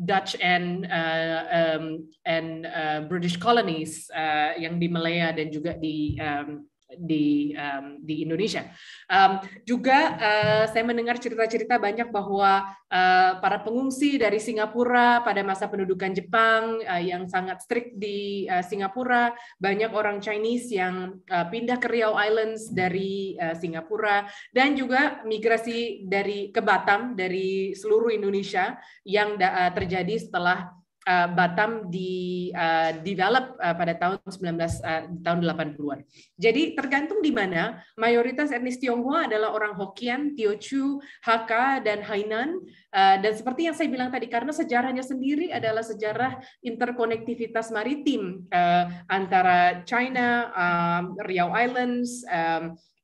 Dutch and uh, um, and uh, British colonies uh, yang di Malaya dan juga di um, di um, di Indonesia. Um, juga uh, saya mendengar cerita-cerita banyak bahwa uh, para pengungsi dari Singapura pada masa pendudukan Jepang uh, yang sangat strict di uh, Singapura, banyak orang Chinese yang uh, pindah ke Riau Islands dari uh, Singapura dan juga migrasi dari ke Batam dari seluruh Indonesia yang terjadi setelah uh, Batam di uh, develop uh, pada tahun 19 uh, tahun 80-an. Jadi tergantung di mana mayoritas etnis Tionghoa adalah orang Hokkien, Teochew, Hakka dan Hainan Eh, dan seperti yang saya bilang tadi, karena sejarahnya sendiri adalah sejarah interkonektivitas maritim eh, antara China, eh, Riau Islands,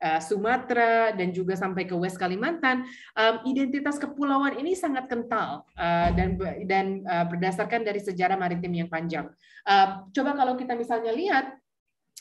Sumatera dan juga sampai ke West Kalimantan, identitas kepulauan ini sangat kental dan dan berdasarkan dari sejarah maritim yang panjang. coba kalau kita misalnya lihat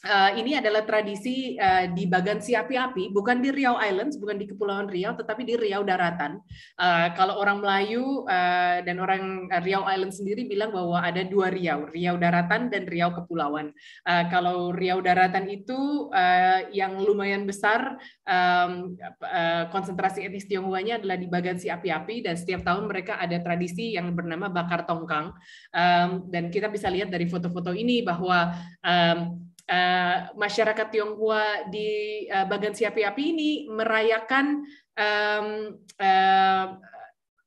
uh, ini adalah tradisi uh, di Bagan Siapi-api, bukan di Riau Islands, bukan di Kepulauan Riau, tetapi di Riau Daratan. Uh, kalau orang Melayu uh, dan orang Riau Islands sendiri bilang bahwa ada dua Riau, Riau Daratan dan Riau Kepulauan. Uh, kalau Riau Daratan itu uh, yang lumayan besar um, uh, konsentrasi etnis Tionghoanya adalah di Bagan Siapi-api dan setiap tahun mereka ada tradisi yang bernama bakar tongkang. Um, dan kita bisa lihat dari foto-foto ini bahwa um, Eh, masyarakat Tionghoa di uh, eh, Bagan Siapi Api ini merayakan um, uh,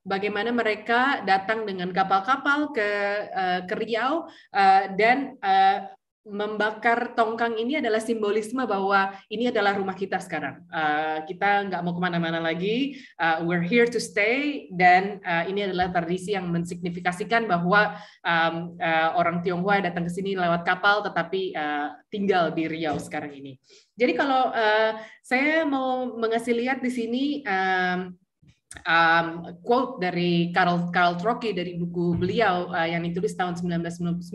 bagaimana mereka datang dengan kapal-kapal ke uh, ke Riau uh, dan uh, membakar tongkang ini adalah simbolisme bahwa ini adalah rumah kita sekarang. Uh, kita nggak mau kemana-mana lagi. Uh, we're here to stay. Dan uh, ini adalah tradisi yang mensignifikasikan bahwa um, uh, orang Tionghoa datang ke sini lewat kapal, tetapi uh, tinggal di Riau sekarang ini. Jadi kalau uh, saya mau mengasih lihat di sini. Um, um, quote dari Carl Karl Trocki dari buku beliau uh, yang ditulis tahun 1999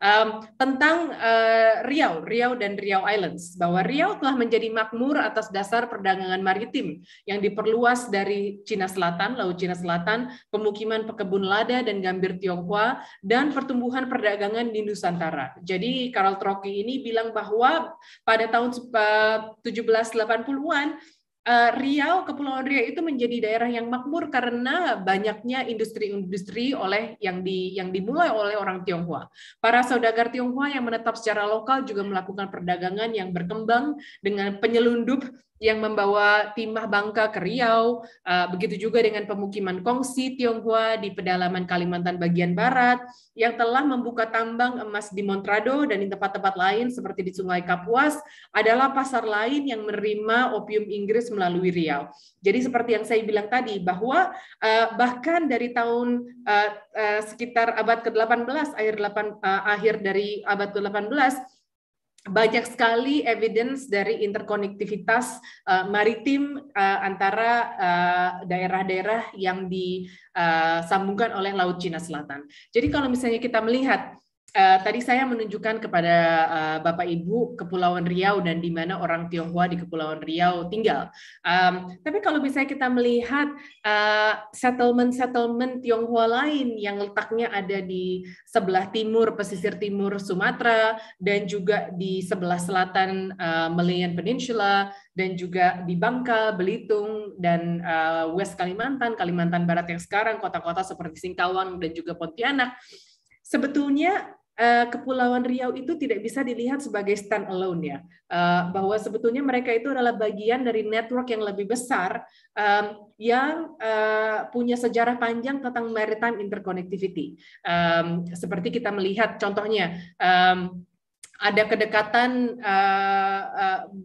um, tentang uh, Riau, Riau dan Riau Islands bahwa Riau telah menjadi makmur atas dasar perdagangan maritim yang diperluas dari Cina Selatan, Laut Cina Selatan, pemukiman pekebun lada dan gambir Tionghoa dan pertumbuhan perdagangan di Nusantara. Jadi Carl Trocki ini bilang bahwa pada tahun 1780-an uh, Uh, Riau, Kepulauan Riau itu menjadi daerah yang makmur karena banyaknya industri-industri oleh yang di yang dimulai oleh orang Tionghoa. Para saudagar Tionghoa yang menetap secara lokal juga melakukan perdagangan yang berkembang dengan penyelundup yang membawa timah bangka ke Riau, eh, begitu juga dengan pemukiman Kongsi Tionghoa di pedalaman Kalimantan bagian barat yang telah membuka tambang emas di Montrado dan di tempat-tempat lain seperti di Sungai Kapuas adalah pasar lain yang menerima opium Inggris melalui Riau. Jadi seperti yang saya bilang tadi bahwa eh, bahkan dari tahun eh, sekitar abad ke-18 akhir dari abad ke-18 banyak sekali evidence dari interkonektivitas uh, maritim uh, antara eh, daerah-daerah uh, yang disambungkan oleh Laut Cina Selatan. Jadi kalau misalnya kita melihat Eh, tadi saya menunjukkan kepada uh, Bapak Ibu Kepulauan Riau dan di mana orang Tionghoa di Kepulauan Riau tinggal. Um, tapi kalau bisa kita melihat eh, settlement-settlement uh, Tionghoa lain yang letaknya ada di sebelah timur pesisir timur Sumatera dan juga di sebelah selatan uh, Malayan Peninsula dan juga di Bangka, Belitung dan uh, West Kalimantan, Kalimantan Barat yang sekarang kota-kota seperti Singkawang dan juga Pontianak. Sebetulnya Eh, Kepulauan Riau itu tidak bisa dilihat sebagai stand alone ya, eh, bahwa sebetulnya mereka itu adalah bagian dari network yang lebih besar yang eh, punya sejarah panjang tentang maritime interconnectivity. Seperti kita melihat contohnya ada kedekatan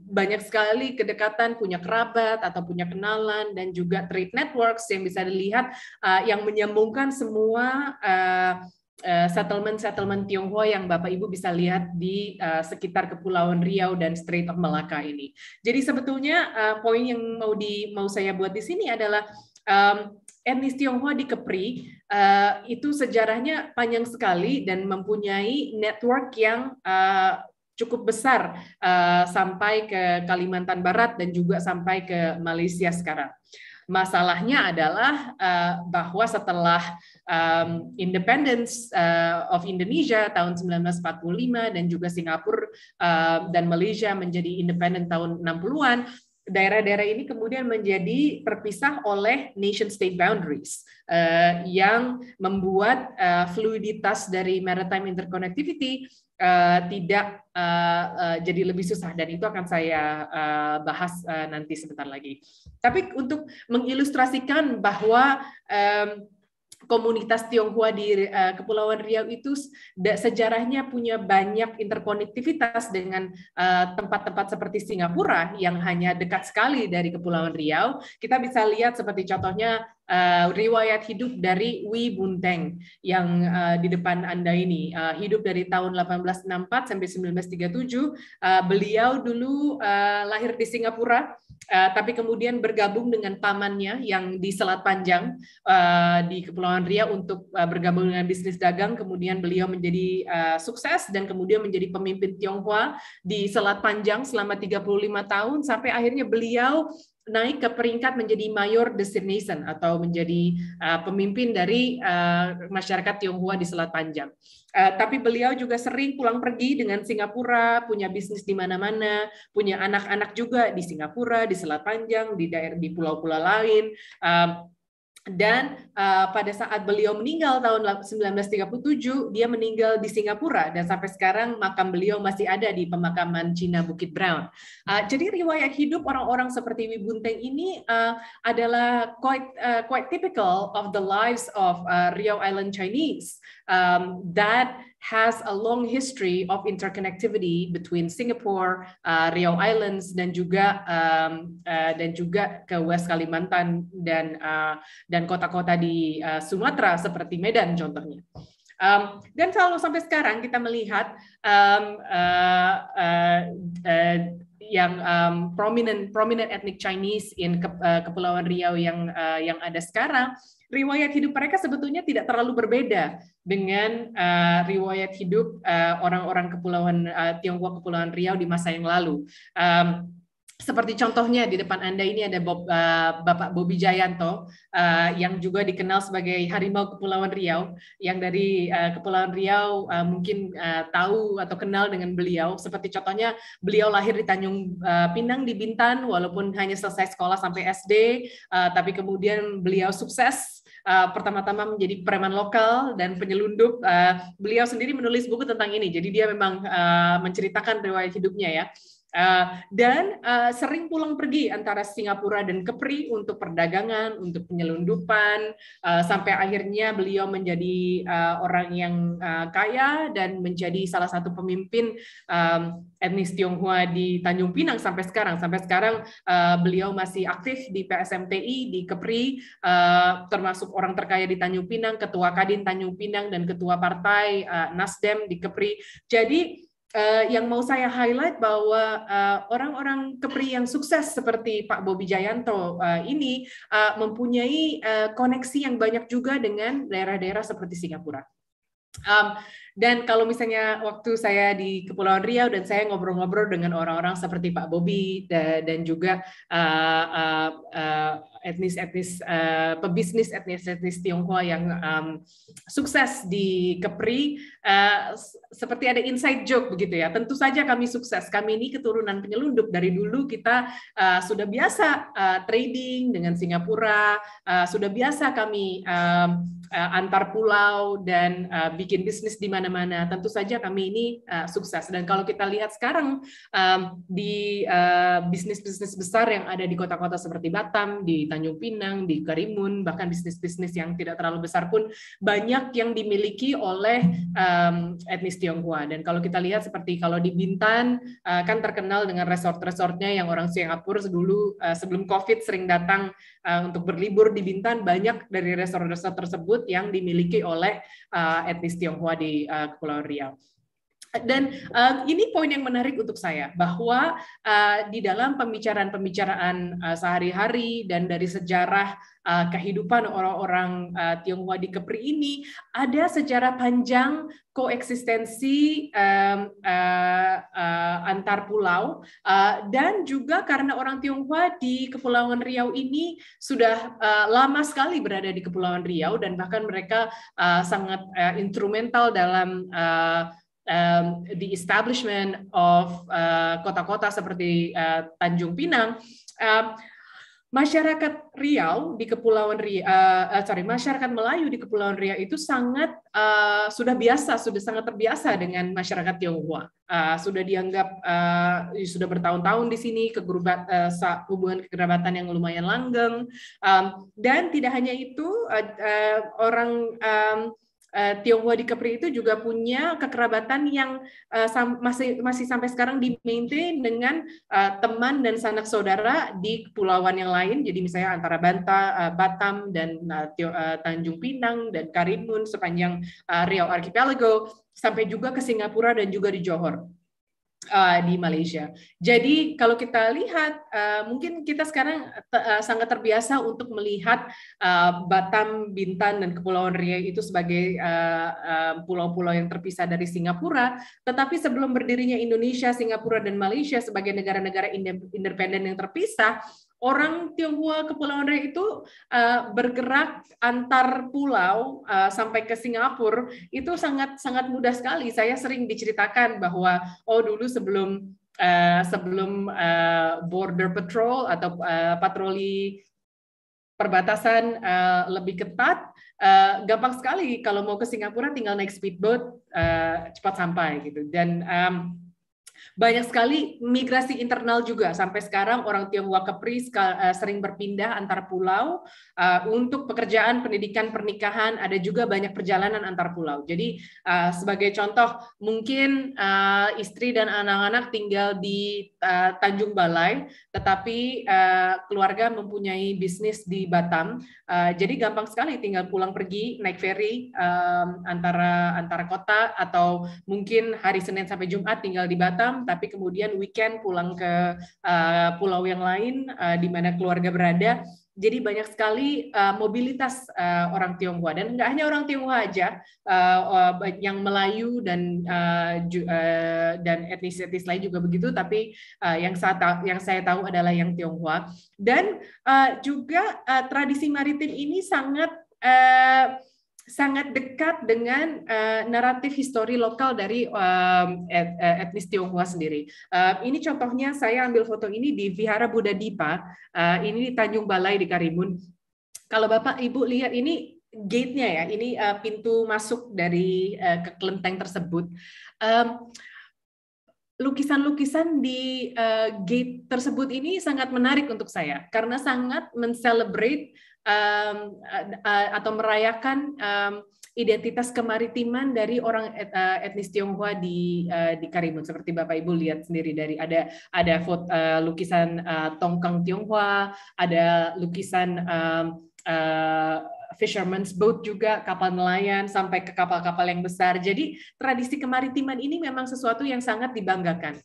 banyak sekali kedekatan punya kerabat atau punya kenalan dan juga trade networks yang bisa dilihat yang menyambungkan semua Eh, settlement-settlement Tionghoa yang Bapak Ibu bisa lihat di eh, sekitar Kepulauan Riau dan Strait of Malacca ini. Jadi sebetulnya eh, poin yang mau di mau saya buat di sini adalah etnis Tionghoa di Kepri itu sejarahnya panjang sekali dan mempunyai network yang cukup besar sampai ke Kalimantan Barat dan juga sampai ke Malaysia sekarang. Masalahnya adalah uh, bahwa setelah um, independence uh, of Indonesia tahun 1945 dan juga Singapura uh, dan Malaysia menjadi independen tahun 60-an, daerah-daerah ini kemudian menjadi terpisah oleh nation state boundaries uh, yang membuat uh, fluiditas dari maritime interconnectivity uh, tidak uh, uh, jadi lebih susah dan itu akan saya uh, bahas uh, nanti sebentar lagi. Tapi untuk mengilustrasikan bahwa um, komunitas Tionghoa di uh, Kepulauan Riau itu sejarahnya punya banyak interkonektivitas dengan tempat-tempat uh, tempat -tempat seperti Singapura yang hanya dekat sekali dari Kepulauan Riau. Kita bisa lihat seperti contohnya uh, riwayat hidup dari Wi Bunteng yang uh, di depan Anda ini. Uh, hidup dari tahun 1864 sampai 1937. Uh, beliau dulu uh, lahir di Singapura, uh, tapi kemudian bergabung dengan pamannya yang di Selat Panjang uh, di Kepulauan Ria untuk uh, bergabung dengan bisnis dagang. Kemudian beliau menjadi uh, sukses dan kemudian menjadi pemimpin Tionghoa di Selat Panjang selama 35 tahun sampai akhirnya beliau naik ke peringkat menjadi mayor destination atau menjadi uh, pemimpin dari uh, masyarakat Tionghoa di Selat Panjang. Uh, tapi beliau juga sering pulang pergi dengan Singapura, punya bisnis di mana-mana, punya anak-anak juga di Singapura, di Selat Panjang, di daerah di pulau-pulau lain. Uh, dan uh, pada saat beliau meninggal tahun 1937 dia meninggal di Singapura dan sampai sekarang makam beliau masih ada di pemakaman Cina Bukit Brown. Uh, jadi riwayat hidup orang-orang seperti Wi ini uh, adalah quite uh, quite typical of the lives of uh, Riau Island Chinese um, that has a long history of interconnectivity between Singapore, uh, Riau Islands, dan juga um, uh, dan juga ke West Kalimantan dan uh, dan kota-kota di uh, Sumatera seperti Medan contohnya. Um, dan kalau sampai sekarang kita melihat um, uh, uh, uh, yang um, prominent prominent ethnic Chinese in ke, uh, Kepulauan Riau yang uh, yang ada sekarang, riwayat hidup mereka sebetulnya tidak terlalu berbeda dengan uh, riwayat hidup eh, orang-orang uh, kepulauan uh, eh, Tiongkok kepulauan Riau di masa yang lalu. Um, seperti contohnya di depan Anda ini ada Bob, uh, Bapak Bobi Jayanto uh, yang juga dikenal sebagai harimau Kepulauan Riau yang dari uh, Kepulauan Riau uh, mungkin uh, tahu atau kenal dengan beliau seperti contohnya beliau lahir di Tanjung uh, Pinang di Bintan walaupun hanya selesai sekolah sampai SD uh, tapi kemudian beliau sukses Eh, pertama-tama menjadi preman lokal dan penyelundup. Uh, beliau sendiri menulis buku tentang ini, jadi dia memang uh, menceritakan riwayat hidupnya ya. Eh, dan uh, sering pulang pergi antara Singapura dan Kepri untuk perdagangan, untuk penyelundupan, uh, sampai akhirnya beliau menjadi uh, orang yang uh, kaya dan menjadi salah satu pemimpin um, etnis Tionghoa di Tanjung Pinang sampai sekarang. Sampai sekarang uh, beliau masih aktif di PSMTI di Kepri, uh, termasuk orang terkaya di Tanjung Pinang, ketua Kadin Tanjung Pinang dan ketua partai uh, Nasdem di Kepri. Jadi uh, yang mau saya highlight bahwa eh, orang-orang uh, Kepri yang sukses seperti Pak Bobi Jayanto uh, ini uh, mempunyai uh, koneksi yang banyak juga dengan daerah-daerah seperti Singapura. Um, dan kalau misalnya waktu saya di Kepulauan Riau dan saya ngobrol-ngobrol dengan orang-orang seperti Pak Bobi dan juga uh, uh, uh, uh, pebisnis etnis-etnis Tionghoa yang um, sukses di Kepri, uh, seperti ada inside joke begitu ya. Tentu saja kami sukses. Kami ini keturunan penyelundup dari dulu kita uh, sudah biasa uh, trading dengan Singapura, uh, sudah biasa kami um, antar pulau dan uh, bikin bisnis di mana kemana-mana. Tentu saja kami ini uh, sukses. Dan kalau kita lihat sekarang um, di eh, bisnis-bisnis uh, besar yang ada di kota-kota seperti Batam, di Tanjung Pinang, di Karimun, bahkan bisnis-bisnis yang tidak terlalu besar pun banyak yang dimiliki oleh um, etnis Tionghoa. Dan kalau kita lihat seperti kalau di Bintan uh, kan terkenal dengan resort-resortnya yang orang Singapura dulu uh, sebelum COVID sering datang uh, untuk berlibur di Bintan. Banyak dari resort-resort tersebut yang dimiliki oleh uh, etnis Tionghoa di uh, de eh, color dan uh, ini poin yang menarik untuk saya bahwa uh, di dalam pembicaraan-pembicaraan uh, sehari-hari dan dari sejarah uh, kehidupan orang-orang uh, Tionghoa di Kepri ini ada sejarah panjang koeksistensi um, uh, uh, antar pulau uh, dan juga karena orang Tionghoa di Kepulauan Riau ini sudah uh, lama sekali berada di Kepulauan Riau dan bahkan mereka uh, sangat uh, instrumental dalam uh, um, the establishment of uh, kota-kota uh, seperti uh, Tanjung Pinang, uh, masyarakat Riau di Kepulauan Riau, uh, uh, sorry, masyarakat Melayu di Kepulauan Riau itu sangat uh, sudah biasa, sudah sangat terbiasa dengan masyarakat Tionghoa. Uh, sudah dianggap uh, sudah bertahun-tahun di sini kegerubat, uh, hubungan kekerabatan yang lumayan langgeng um, dan tidak hanya itu uh, uh, orang um, Eh, Tionghoa di Kepri itu juga punya kekerabatan yang eh, masih masih sampai sekarang di maintain dengan uh, teman dan sanak saudara di kepulauan yang lain. Jadi misalnya antara Banta, uh, Batam dan uh, Tanjung Pinang dan Karimun sepanjang uh, Riau Archipelago sampai juga ke Singapura dan juga di Johor uh, di Malaysia. Jadi kalau kita lihat, uh, mungkin kita sekarang uh, sangat terbiasa untuk melihat uh, Batam, Bintan, dan Kepulauan Riau itu sebagai uh, uh, pulau -pulau yang terpisah dari Singapura. Tetapi sebelum berdirinya Indonesia, Singapura, dan Malaysia sebagai negara-negara independen yang terpisah, orang Tionghoa Kepulauan Riau itu uh, bergerak antar pulau uh, sampai ke Singapura itu sangat sangat mudah sekali. Saya sering diceritakan bahwa oh dulu sebelum uh, sebelum uh, border patrol atau uh, patroli perbatasan uh, lebih ketat, uh, gampang sekali kalau mau ke Singapura tinggal naik speedboat uh, cepat sampai gitu dan um, banyak sekali migrasi internal juga sampai sekarang orang Tionghoa Kepri eh, sering berpindah antar pulau eh, untuk pekerjaan, pendidikan, pernikahan, ada juga banyak perjalanan antar pulau. Jadi eh, sebagai contoh mungkin istri dan anak-anak tinggal di Tanjung Balai, tetapi keluarga mempunyai bisnis di Batam. Jadi gampang sekali tinggal pulang pergi naik ferry antara antara kota atau mungkin hari Senin sampai Jumat tinggal di Batam tapi kemudian weekend pulang ke uh, pulau yang lain uh, di mana keluarga berada. Jadi banyak sekali uh, mobilitas uh, orang Tionghoa dan tidak hanya orang Tionghoa aja uh, uh, yang Melayu dan uh, ju, uh, dan etnis-etnis lain juga begitu tapi uh, yang saya tahu, yang saya tahu adalah yang Tionghoa dan uh, juga uh, tradisi maritim ini sangat sangat dekat dengan uh, naratif histori lokal dari um, et, eh, etnis Tionghoa sendiri. Uh, ini contohnya saya ambil foto ini di Vihara Buddha Dipa, uh, ini di Tanjung Balai di Karimun. Kalau Bapak Ibu lihat ini gate-nya ya, ini uh, pintu masuk dari uh, ke kelenteng tersebut. Um, lukisan-lukisan di uh, gate tersebut ini sangat menarik untuk saya karena sangat mencelebrate um, uh, atau merayakan um, identitas kemaritiman dari orang et, uh, etnis Tionghoa di uh, di Karimun seperti Bapak Ibu lihat sendiri dari ada ada foto, uh, e, lukisan uh, tongkang Tionghoa, ada lukisan um, uh, fisherman's boat juga kapal nelayan sampai ke kapal-kapal yang besar. Jadi tradisi kemaritiman ini memang sesuatu yang sangat dibanggakan.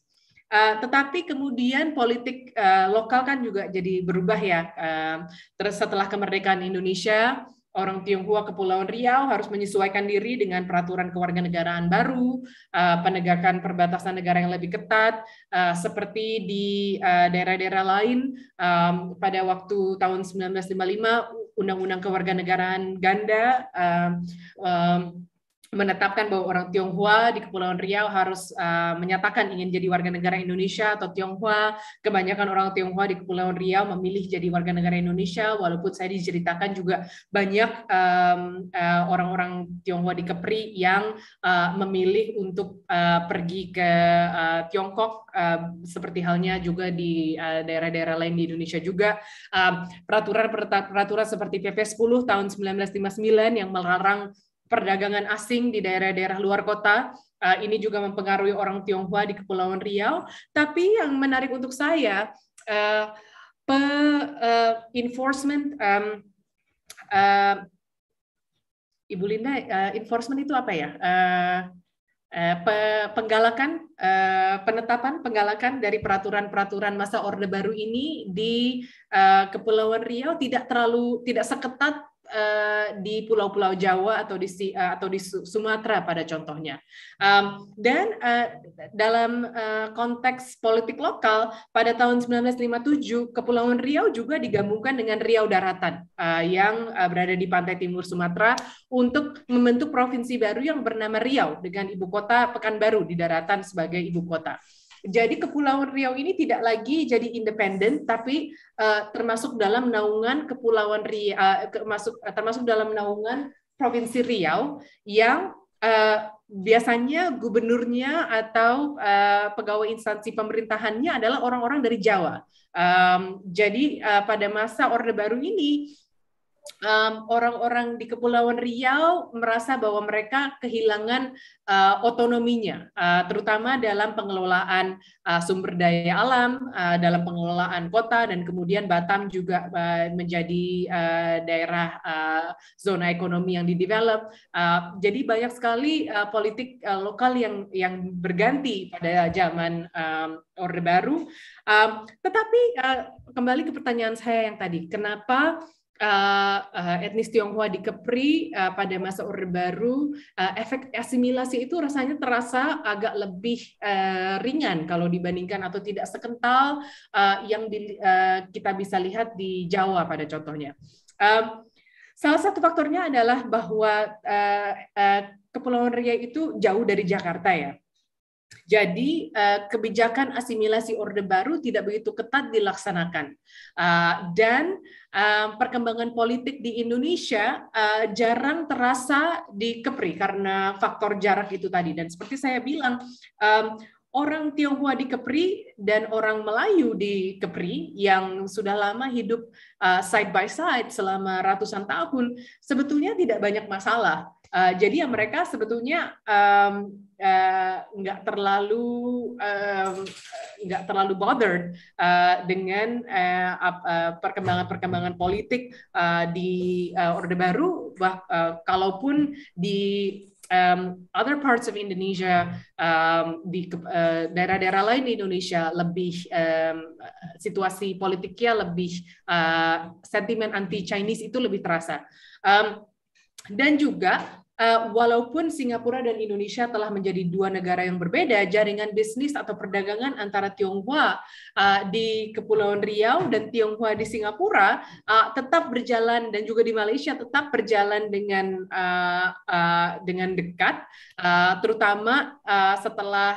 Eh, tetapi kemudian politik uh, lokal kan juga jadi berubah ya. Uh, terus setelah kemerdekaan Indonesia, orang Tionghoa Kepulauan Riau harus menyesuaikan diri dengan peraturan kewarganegaraan baru, uh, penegakan perbatasan negara yang lebih ketat, uh, seperti di daerah daerah-daerah lain um, pada waktu tahun 1955 Undang-Undang Kewarganegaraan Ganda. uh, um, menetapkan bahwa orang Tionghoa di Kepulauan Riau harus uh, menyatakan ingin jadi warga negara Indonesia atau Tionghoa. Kebanyakan orang Tionghoa di Kepulauan Riau memilih jadi warga negara Indonesia, walaupun saya diceritakan juga banyak um, uh, orang-orang Tionghoa di Kepri yang uh, memilih untuk uh, pergi ke uh, Tiongkok, uh, seperti halnya juga di uh, daerah-daerah lain di Indonesia juga. Uh, peraturan peraturan seperti PP 10 tahun 1959 yang melarang perdagangan asing di daerah-daerah luar kota. Eh, ini juga mempengaruhi orang Tionghoa di Kepulauan Riau. Tapi yang menarik untuk saya, uh, enforcement, Ibu Linda, enforcement itu apa ya? penggalakan, penetapan penggalakan dari peraturan-peraturan masa Orde Baru ini di Kepulauan Riau tidak terlalu tidak seketat Eh, di pulau-pulau Jawa atau di eh, atau di Sumatera pada contohnya. dan eh, dalam konteks politik lokal pada tahun 1957 Kepulauan Riau juga digabungkan dengan Riau Daratan yang berada di pantai timur Sumatera untuk membentuk provinsi baru yang bernama Riau dengan ibu kota Pekanbaru di daratan sebagai ibu kota. Jadi Kepulauan Riau ini tidak lagi jadi independen, tapi uh, termasuk dalam naungan Kepulauan Riau, uh, eh, termasuk, uh, eh, termasuk dalam naungan Provinsi Riau yang uh, biasanya gubernurnya atau uh, pegawai instansi pemerintahannya adalah orang-orang dari Jawa. Um, jadi uh, pada masa Orde Baru ini orang-orang um, di Kepulauan Riau merasa bahwa mereka kehilangan uh, otonominya, uh, terutama dalam pengelolaan uh, sumber daya alam, uh, dalam pengelolaan kota, dan kemudian Batam juga uh, menjadi uh, daerah uh, zona ekonomi yang didevelop. Uh, jadi banyak sekali uh, politik uh, lokal yang yang berganti pada zaman um, Orde Baru. Uh, tetapi uh, kembali ke pertanyaan saya yang tadi, kenapa? uh, etnis Tionghoa di Kepri uh, pada masa Orde Baru, uh, efek asimilasi itu rasanya terasa agak lebih uh, ringan kalau dibandingkan atau tidak sekental uh, yang di, uh, kita bisa lihat di Jawa pada contohnya. Um, Salah satu faktornya adalah bahwa uh, uh, Kepulauan Riau itu jauh dari Jakarta ya. Jadi eh, kebijakan asimilasi Orde Baru tidak begitu ketat dilaksanakan. Eh, dan eh, perkembangan politik di Indonesia jarang terasa di Kepri karena faktor jarak itu tadi. Dan seperti saya bilang, orang Tionghoa di Kepri dan orang Melayu di Kepri yang sudah lama hidup side by side selama ratusan tahun sebetulnya tidak banyak masalah. jadi ya mereka sebetulnya Eh, nggak uh, terlalu nggak uh, terlalu bothered uh, dengan eh, perkembangan-perkembangan politik uh, di uh, Orde Baru, bah, uh, kalaupun di um, other parts of Indonesia um, di daerah-daerah uh, lain di Indonesia lebih um, situasi politiknya lebih uh, sentimen anti Chinese itu lebih terasa. Um, dan juga Eh, walaupun Singapura dan Indonesia telah menjadi dua negara yang berbeda, jaringan bisnis atau perdagangan antara Tionghoa eh, di Kepulauan Riau dan Tionghoa di Singapura eh, tetap berjalan dan juga di Malaysia tetap berjalan dengan dengan dekat, terutama setelah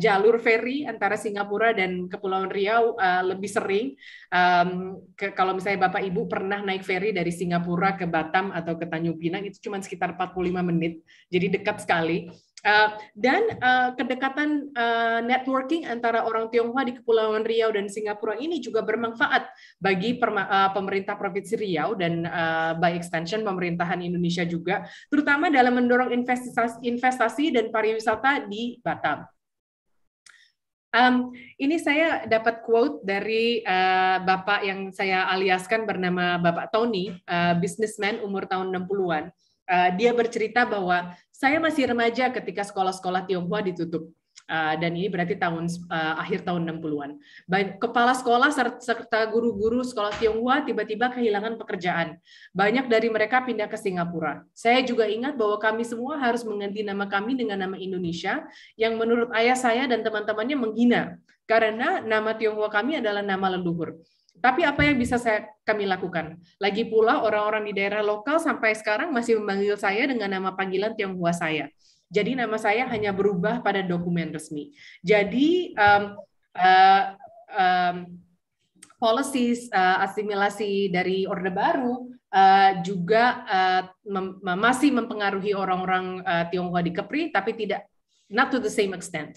jalur feri antara Singapura dan Kepulauan Riau lebih sering um, ke, kalau misalnya Bapak Ibu pernah naik ferry dari Singapura ke Batam atau ke Tanjung Pinang itu cuma sekitar 45 menit, jadi dekat sekali. Uh, dan uh, kedekatan uh, networking antara orang Tionghoa di Kepulauan Riau dan Singapura ini juga bermanfaat bagi perma- uh, pemerintah Provinsi Riau dan uh, by extension pemerintahan Indonesia juga, terutama dalam mendorong investasi, investasi dan pariwisata di Batam. Um, ini saya dapat quote dari uh, Bapak yang saya aliaskan bernama Bapak Tony, uh, businessman umur tahun 60-an. Uh, eh, dia bercerita bahwa saya masih remaja ketika sekolah-sekolah Tionghoa ditutup. Eh, dan ini berarti tahun eh, akhir tahun 60-an. Kepala sekolah serta guru-guru sekolah Tionghoa tiba-tiba kehilangan pekerjaan. Banyak dari mereka pindah ke Singapura. Saya juga ingat bahwa kami semua harus mengganti nama kami dengan nama Indonesia yang menurut ayah saya dan teman-temannya menghina karena nama Tionghoa kami adalah nama leluhur. Tapi apa yang bisa saya, kami lakukan? Lagi pula orang-orang di daerah lokal sampai sekarang masih memanggil saya dengan nama panggilan Tionghoa saya. Jadi nama saya hanya berubah pada dokumen resmi. Jadi um, uh, um, policies uh, asimilasi dari Orde Baru Uh, juga uh, mem masih mempengaruhi orang-orang uh, Tionghoa di Kepri, tapi tidak not to the same extent.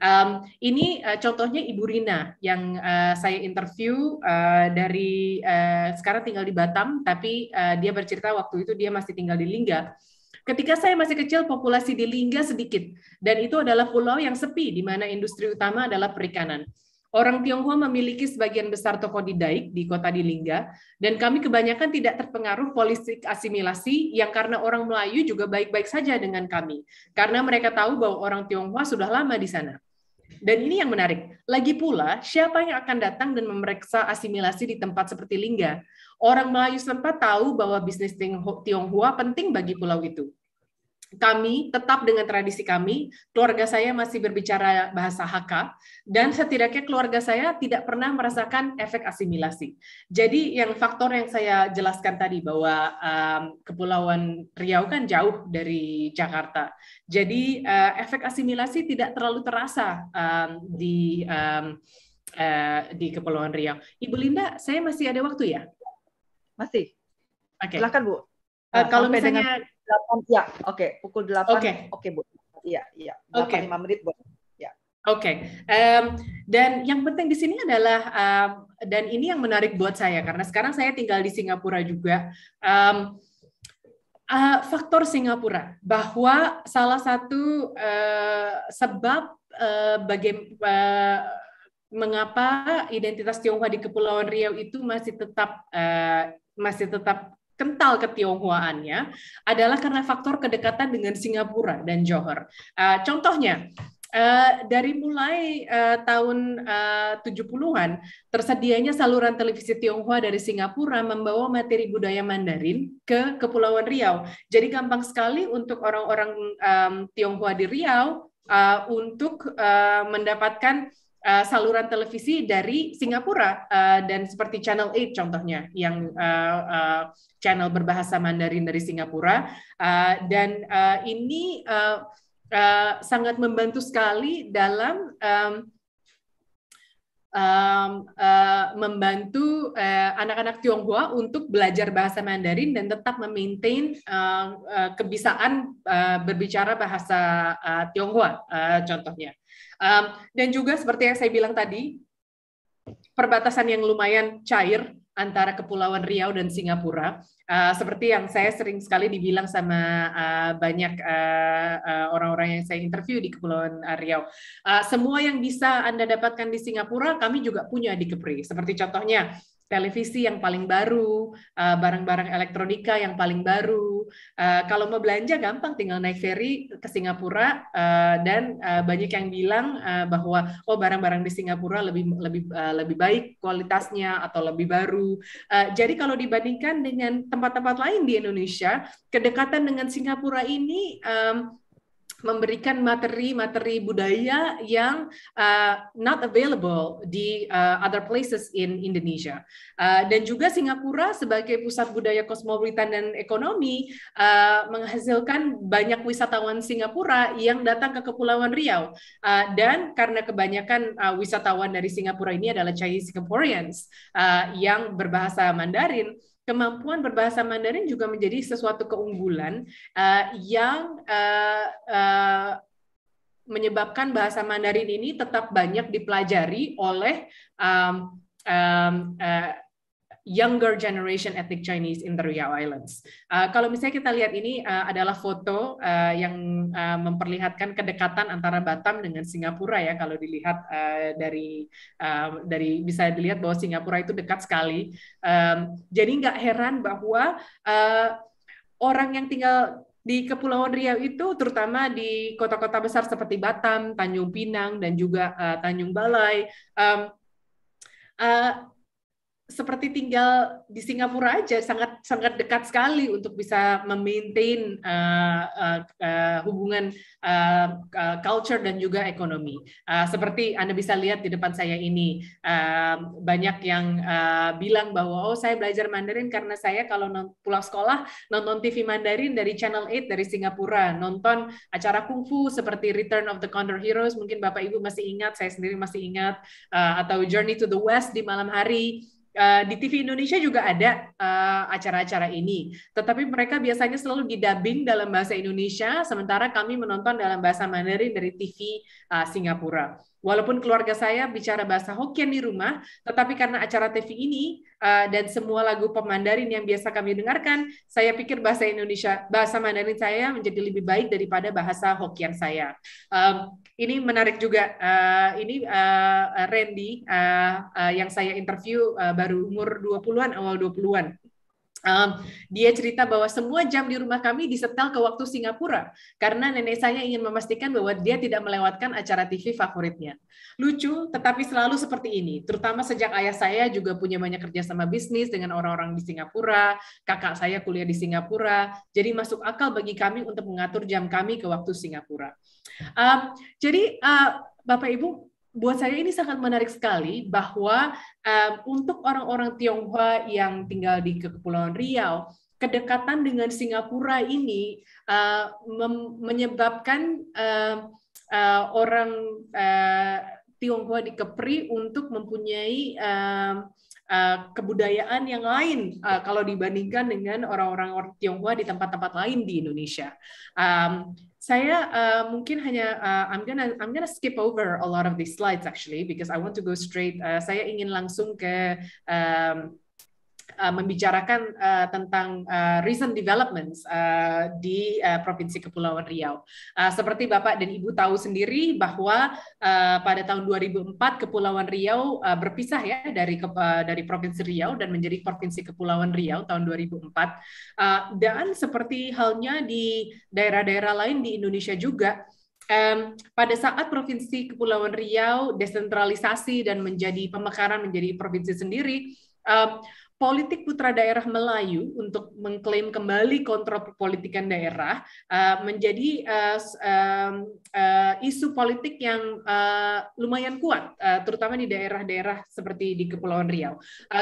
Um, ini uh, contohnya Ibu Rina yang uh, saya interview uh, dari uh, sekarang tinggal di Batam, tapi uh, dia bercerita waktu itu dia masih tinggal di Lingga. Ketika saya masih kecil, populasi di Lingga sedikit, dan itu adalah pulau yang sepi, di mana industri utama adalah perikanan. Orang Tionghoa memiliki sebagian besar toko di Daik di kota di Lingga, dan kami kebanyakan tidak terpengaruh politik asimilasi yang karena orang Melayu juga baik-baik saja dengan kami, karena mereka tahu bahwa orang Tionghoa sudah lama di sana. Dan ini yang menarik. Lagi pula, siapa yang akan datang dan memeriksa asimilasi di tempat seperti Lingga? Orang Melayu sempat tahu bahwa bisnis Tionghoa penting bagi pulau itu kami tetap dengan tradisi kami, keluarga saya masih berbicara bahasa Hakka, dan setidaknya keluarga saya tidak pernah merasakan efek asimilasi. Jadi yang faktor yang saya jelaskan tadi bahwa um, Kepulauan Riau kan jauh dari Jakarta, jadi uh, efek asimilasi tidak terlalu terasa um, di um, uh, di Kepulauan Riau. Ibu Linda, saya masih ada waktu ya? Masih. Oke. Okay. Silakan Bu. Uh, kalau misalnya dengan delapan ya oke okay. pukul delapan oke okay. oke okay, bu iya iya oke okay. lima menit bu ya oke okay. um, dan yang penting di sini adalah um, dan ini yang menarik buat saya karena sekarang saya tinggal di Singapura juga um, Uh, faktor Singapura bahwa salah satu uh, sebab uh, eh, bagaimana uh, mengapa identitas Tionghoa di Kepulauan Riau itu masih tetap uh, masih tetap kental ketionghoaannya adalah karena faktor kedekatan dengan Singapura dan Johor. Uh, contohnya, Uh, dari mulai uh, tahun uh, 70-an, tersedianya saluran televisi Tionghoa dari Singapura membawa materi budaya Mandarin ke Kepulauan Riau. Jadi gampang sekali untuk orang-orang um, Tionghoa di Riau uh, untuk uh, mendapatkan Eh, saluran televisi dari Singapura uh, dan seperti Channel 8 contohnya yang uh, uh, channel berbahasa Mandarin dari Singapura uh, dan uh, ini uh, uh, sangat membantu sekali dalam um, Um, uh, membantu anak-anak uh, Tionghoa untuk belajar bahasa Mandarin dan tetap memaintain uh, uh, kebisaan uh, berbicara bahasa uh, Tionghoa uh, contohnya. Um, dan juga seperti yang saya bilang tadi, perbatasan yang lumayan cair antara Kepulauan Riau dan Singapura. Uh, seperti yang saya sering sekali dibilang sama uh, banyak uh, uh, orang-orang yang saya interview di Kepulauan Riau. Uh, semua yang bisa Anda dapatkan di Singapura, kami juga punya di Kepri. Seperti contohnya, televisi yang paling baru, eh, barang-barang elektronika yang paling baru. Eh, kalau mau belanja gampang, tinggal naik ferry ke Singapura eh, dan banyak yang bilang bahwa oh barang-barang di Singapura lebih lebih lebih baik kualitasnya atau lebih baru. Jadi kalau dibandingkan dengan tempat-tempat lain di Indonesia, kedekatan dengan Singapura ini memberikan materi-materi budaya yang uh, not available di uh, other places in Indonesia. Uh, dan juga Singapura sebagai pusat budaya kosmopolitan dan ekonomi uh, menghasilkan banyak wisatawan Singapura yang datang ke Kepulauan Riau. Uh, dan karena kebanyakan uh, wisatawan dari Singapura ini adalah Chinese Singaporeans uh, yang berbahasa Mandarin, kemampuan berbahasa Mandarin juga menjadi sesuatu keunggulan uh, yang uh, uh, menyebabkan bahasa Mandarin ini tetap banyak dipelajari oleh um, um, younger generation ethnic Chinese in the Riau Islands. Uh, kalau misalnya kita lihat ini uh, adalah foto uh, yang uh, memperlihatkan kedekatan antara Batam dengan Singapura ya kalau dilihat uh, dari uh, dari bisa dilihat bahwa Singapura itu dekat sekali. Um, jadi nggak heran bahwa uh, orang yang tinggal di Kepulauan Riau itu terutama di kota-kota besar seperti Batam, Tanjung Pinang dan juga uh, Tanjung Balai um, uh, seperti tinggal di Singapura aja sangat sangat dekat sekali untuk bisa memaintain uh, uh, uh, hubungan uh, uh, culture dan juga ekonomi. Uh, seperti Anda bisa lihat di depan saya ini uh, banyak yang uh, bilang bahwa oh saya belajar Mandarin karena saya kalau pulang sekolah nonton TV Mandarin dari Channel 8 dari Singapura, nonton acara kungfu seperti Return of the Condor Heroes mungkin Bapak Ibu masih ingat, saya sendiri masih ingat uh, atau Journey to the West di malam hari Eh, di TV Indonesia juga ada eh, acara-acara uh, ini, tetapi mereka biasanya selalu didubbing dalam bahasa Indonesia, sementara kami menonton dalam bahasa Mandarin dari TV uh, eh, Singapura. Walaupun keluarga saya bicara bahasa Hokkien di rumah, tetapi karena acara TV ini uh, dan semua lagu pemandarin yang biasa kami dengarkan, saya pikir bahasa Indonesia, bahasa Mandarin saya menjadi lebih baik daripada bahasa Hokkien saya. Uh, ini menarik juga. Uh, ini uh, Randy uh, uh, yang saya interview uh, baru umur 20-an, awal 20-an. Um, dia cerita bahwa semua jam di rumah kami disetel ke waktu Singapura karena nenek saya ingin memastikan bahwa dia tidak melewatkan acara TV favoritnya. Lucu, tetapi selalu seperti ini. Terutama sejak ayah saya juga punya banyak kerja sama bisnis dengan orang-orang di Singapura, kakak saya kuliah di Singapura. Jadi masuk akal bagi kami untuk mengatur jam kami ke waktu Singapura. Um, jadi uh, Bapak Ibu buat saya ini sangat menarik sekali bahwa um, untuk orang-orang Tionghoa yang tinggal di Kepulauan Riau, kedekatan dengan Singapura ini uh, menyebabkan uh, uh, orang uh, Tionghoa di Kepri untuk mempunyai uh, uh, kebudayaan yang lain uh, kalau dibandingkan dengan orang-orang Tionghoa di tempat-tempat lain di Indonesia. Um, saya uh, mungkin hanya uh, I'm gonna I'm gonna skip over a lot of these slides actually because I want to go straight. Uh, saya ingin langsung ke um, Eh, membicarakan uh, tentang uh, recent developments uh, di uh, Provinsi Kepulauan Riau. Uh, seperti Bapak dan Ibu tahu sendiri bahwa uh, pada tahun 2004 Kepulauan Riau uh, berpisah ya dari uh, dari Provinsi Riau dan menjadi Provinsi Kepulauan Riau tahun 2004. Uh, dan seperti halnya di daerah-daerah lain di Indonesia juga um, pada saat Provinsi Kepulauan Riau desentralisasi dan menjadi pemekaran menjadi provinsi sendiri, um, politik putra daerah Melayu untuk mengklaim kembali kontrol perpolitikan daerah eh, menjadi eh, eh, isu politik yang lumayan kuat, terutama di daerah-daerah seperti di Kepulauan Riau.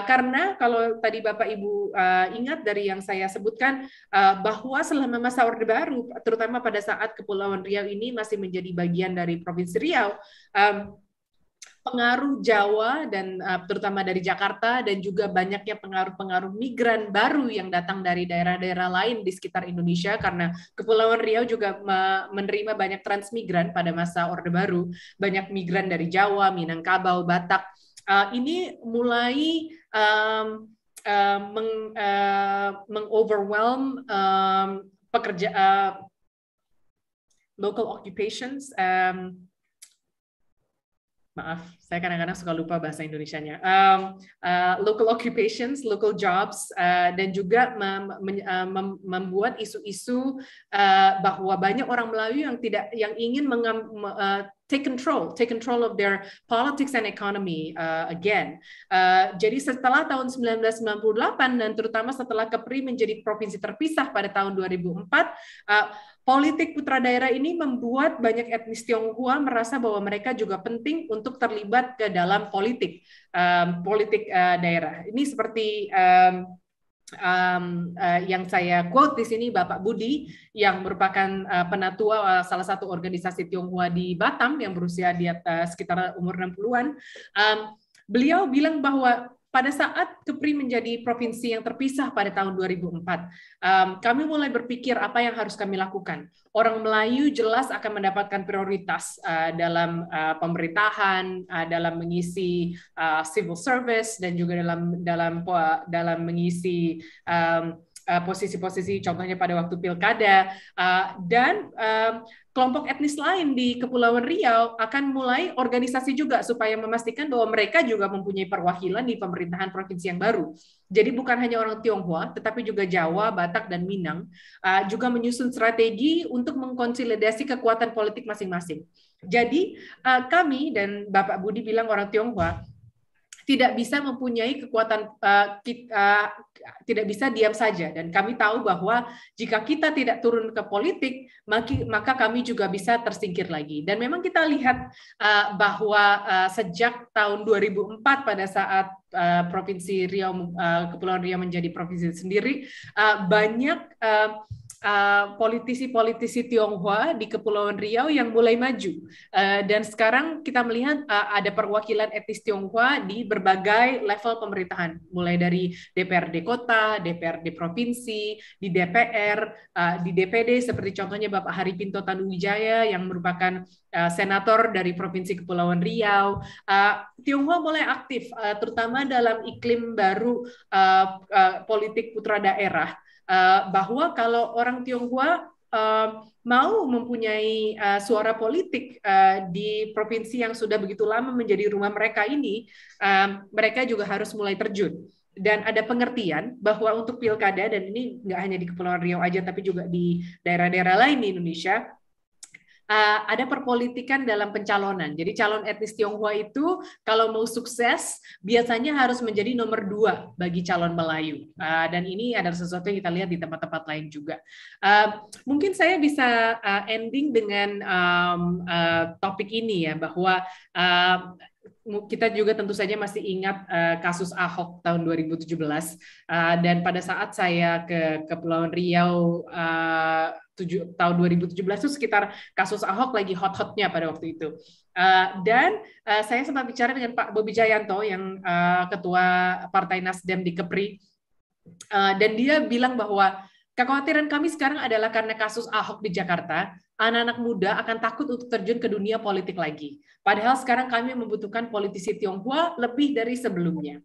karena kalau tadi Bapak Ibu ingat dari yang saya sebutkan uh, bahwa selama masa Orde Baru, terutama pada saat Kepulauan Riau ini masih menjadi bagian dari Provinsi Riau pengaruh Jawa dan eh, terutama dari Jakarta dan juga banyaknya pengaruh-pengaruh migran baru yang datang dari daerah-daerah lain di sekitar Indonesia karena Kepulauan Riau juga menerima banyak transmigran pada masa Orde Baru, banyak migran dari Jawa, Minangkabau, Batak. Eh, ini mulai um, uh, meng, uh, mengoverwhelm um, pekerja uh, local occupations um, maaf, saya kadang-kadang suka lupa bahasa Indonesianya. Um, uh, local occupations, local jobs, uh, dan juga mem, eh, mem, membuat isu-isu uh, bahwa banyak orang Melayu yang tidak yang ingin mengam, uh, take control, take control of their politics and economy uh, again. Uh, jadi setelah tahun 1998 dan terutama setelah Kepri menjadi provinsi terpisah pada tahun 2004, uh, Politik putra daerah ini membuat banyak etnis Tionghoa merasa bahwa mereka juga penting untuk terlibat ke dalam politik um, politik uh, daerah. Ini seperti um, um, uh, yang saya quote di sini Bapak Budi yang merupakan uh, penatua uh, salah satu organisasi Tionghoa di Batam yang berusia di atas sekitar umur 60-an. Um, beliau bilang bahwa pada saat Kepri menjadi provinsi yang terpisah pada tahun 2004, um, kami mulai berpikir apa yang harus kami lakukan. Orang Melayu jelas akan mendapatkan prioritas uh, dalam uh, pemerintahan, uh, dalam mengisi civil service, dan juga dalam dalam dalam mengisi um, Eh, posisi-posisi contohnya pada waktu pilkada uh, dan um, kelompok etnis lain di Kepulauan Riau akan mulai organisasi juga supaya memastikan bahwa mereka juga mempunyai perwakilan di pemerintahan provinsi yang baru. Jadi bukan hanya orang Tionghoa, tetapi juga Jawa, Batak, dan Minang uh, juga menyusun strategi untuk mengkonsolidasi kekuatan politik masing-masing. Jadi uh, kami dan Bapak Budi bilang orang Tionghoa tidak bisa mempunyai kekuatan uh, eh, kita, uh, eh, tidak bisa diam saja dan kami tahu bahwa jika kita tidak turun ke politik maka kami juga bisa tersingkir lagi dan memang kita lihat uh, bahwa uh, sejak tahun 2004 pada saat Eh, provinsi Riau eh, Kepulauan Riau menjadi provinsi sendiri eh, banyak politisi-politisi Tionghoa di Kepulauan Riau yang mulai maju. dan sekarang kita melihat ada perwakilan etnis Tionghoa di berbagai level pemerintahan, mulai dari DPRD kota, DPRD provinsi, di DPR, di DPD seperti contohnya Bapak Hari Pinto Tanuwijaya yang merupakan senator dari Provinsi Kepulauan Riau. Tionghoa mulai aktif terutama terutama dalam iklim baru uh, uh, politik putra daerah uh, bahwa kalau orang Tionghoa Uh, mau mempunyai uh, suara politik uh, di provinsi yang sudah begitu lama menjadi rumah mereka ini, uh, mereka juga harus mulai terjun dan ada pengertian bahwa untuk pilkada dan ini nggak hanya di Kepulauan Riau aja tapi juga di daerah-daerah lain di Indonesia uh, ada perpolitikan dalam pencalonan. Jadi calon etnis Tionghoa itu kalau mau sukses biasanya harus menjadi nomor dua bagi calon Melayu. Uh, dan ini adalah sesuatu yang kita lihat di tempat-tempat lain juga. Uh, mungkin saya bisa uh, ending dengan um, uh, topik ini ya bahwa uh, kita juga tentu saja masih ingat eh, kasus Ahok tahun 2017 uh, eh, dan pada saat saya ke Kepulauan Riau uh, ribu tahun 2017 itu sekitar kasus Ahok lagi hot-hotnya pada waktu itu. dan saya sempat bicara dengan Pak Bobi Jayanto yang ketua Partai Nasdem di Kepri dan dia bilang bahwa Kekhawatiran kami sekarang adalah karena kasus Ahok di Jakarta, anak-anak muda akan takut untuk terjun ke dunia politik lagi. Padahal sekarang kami membutuhkan politisi Tionghoa lebih dari sebelumnya.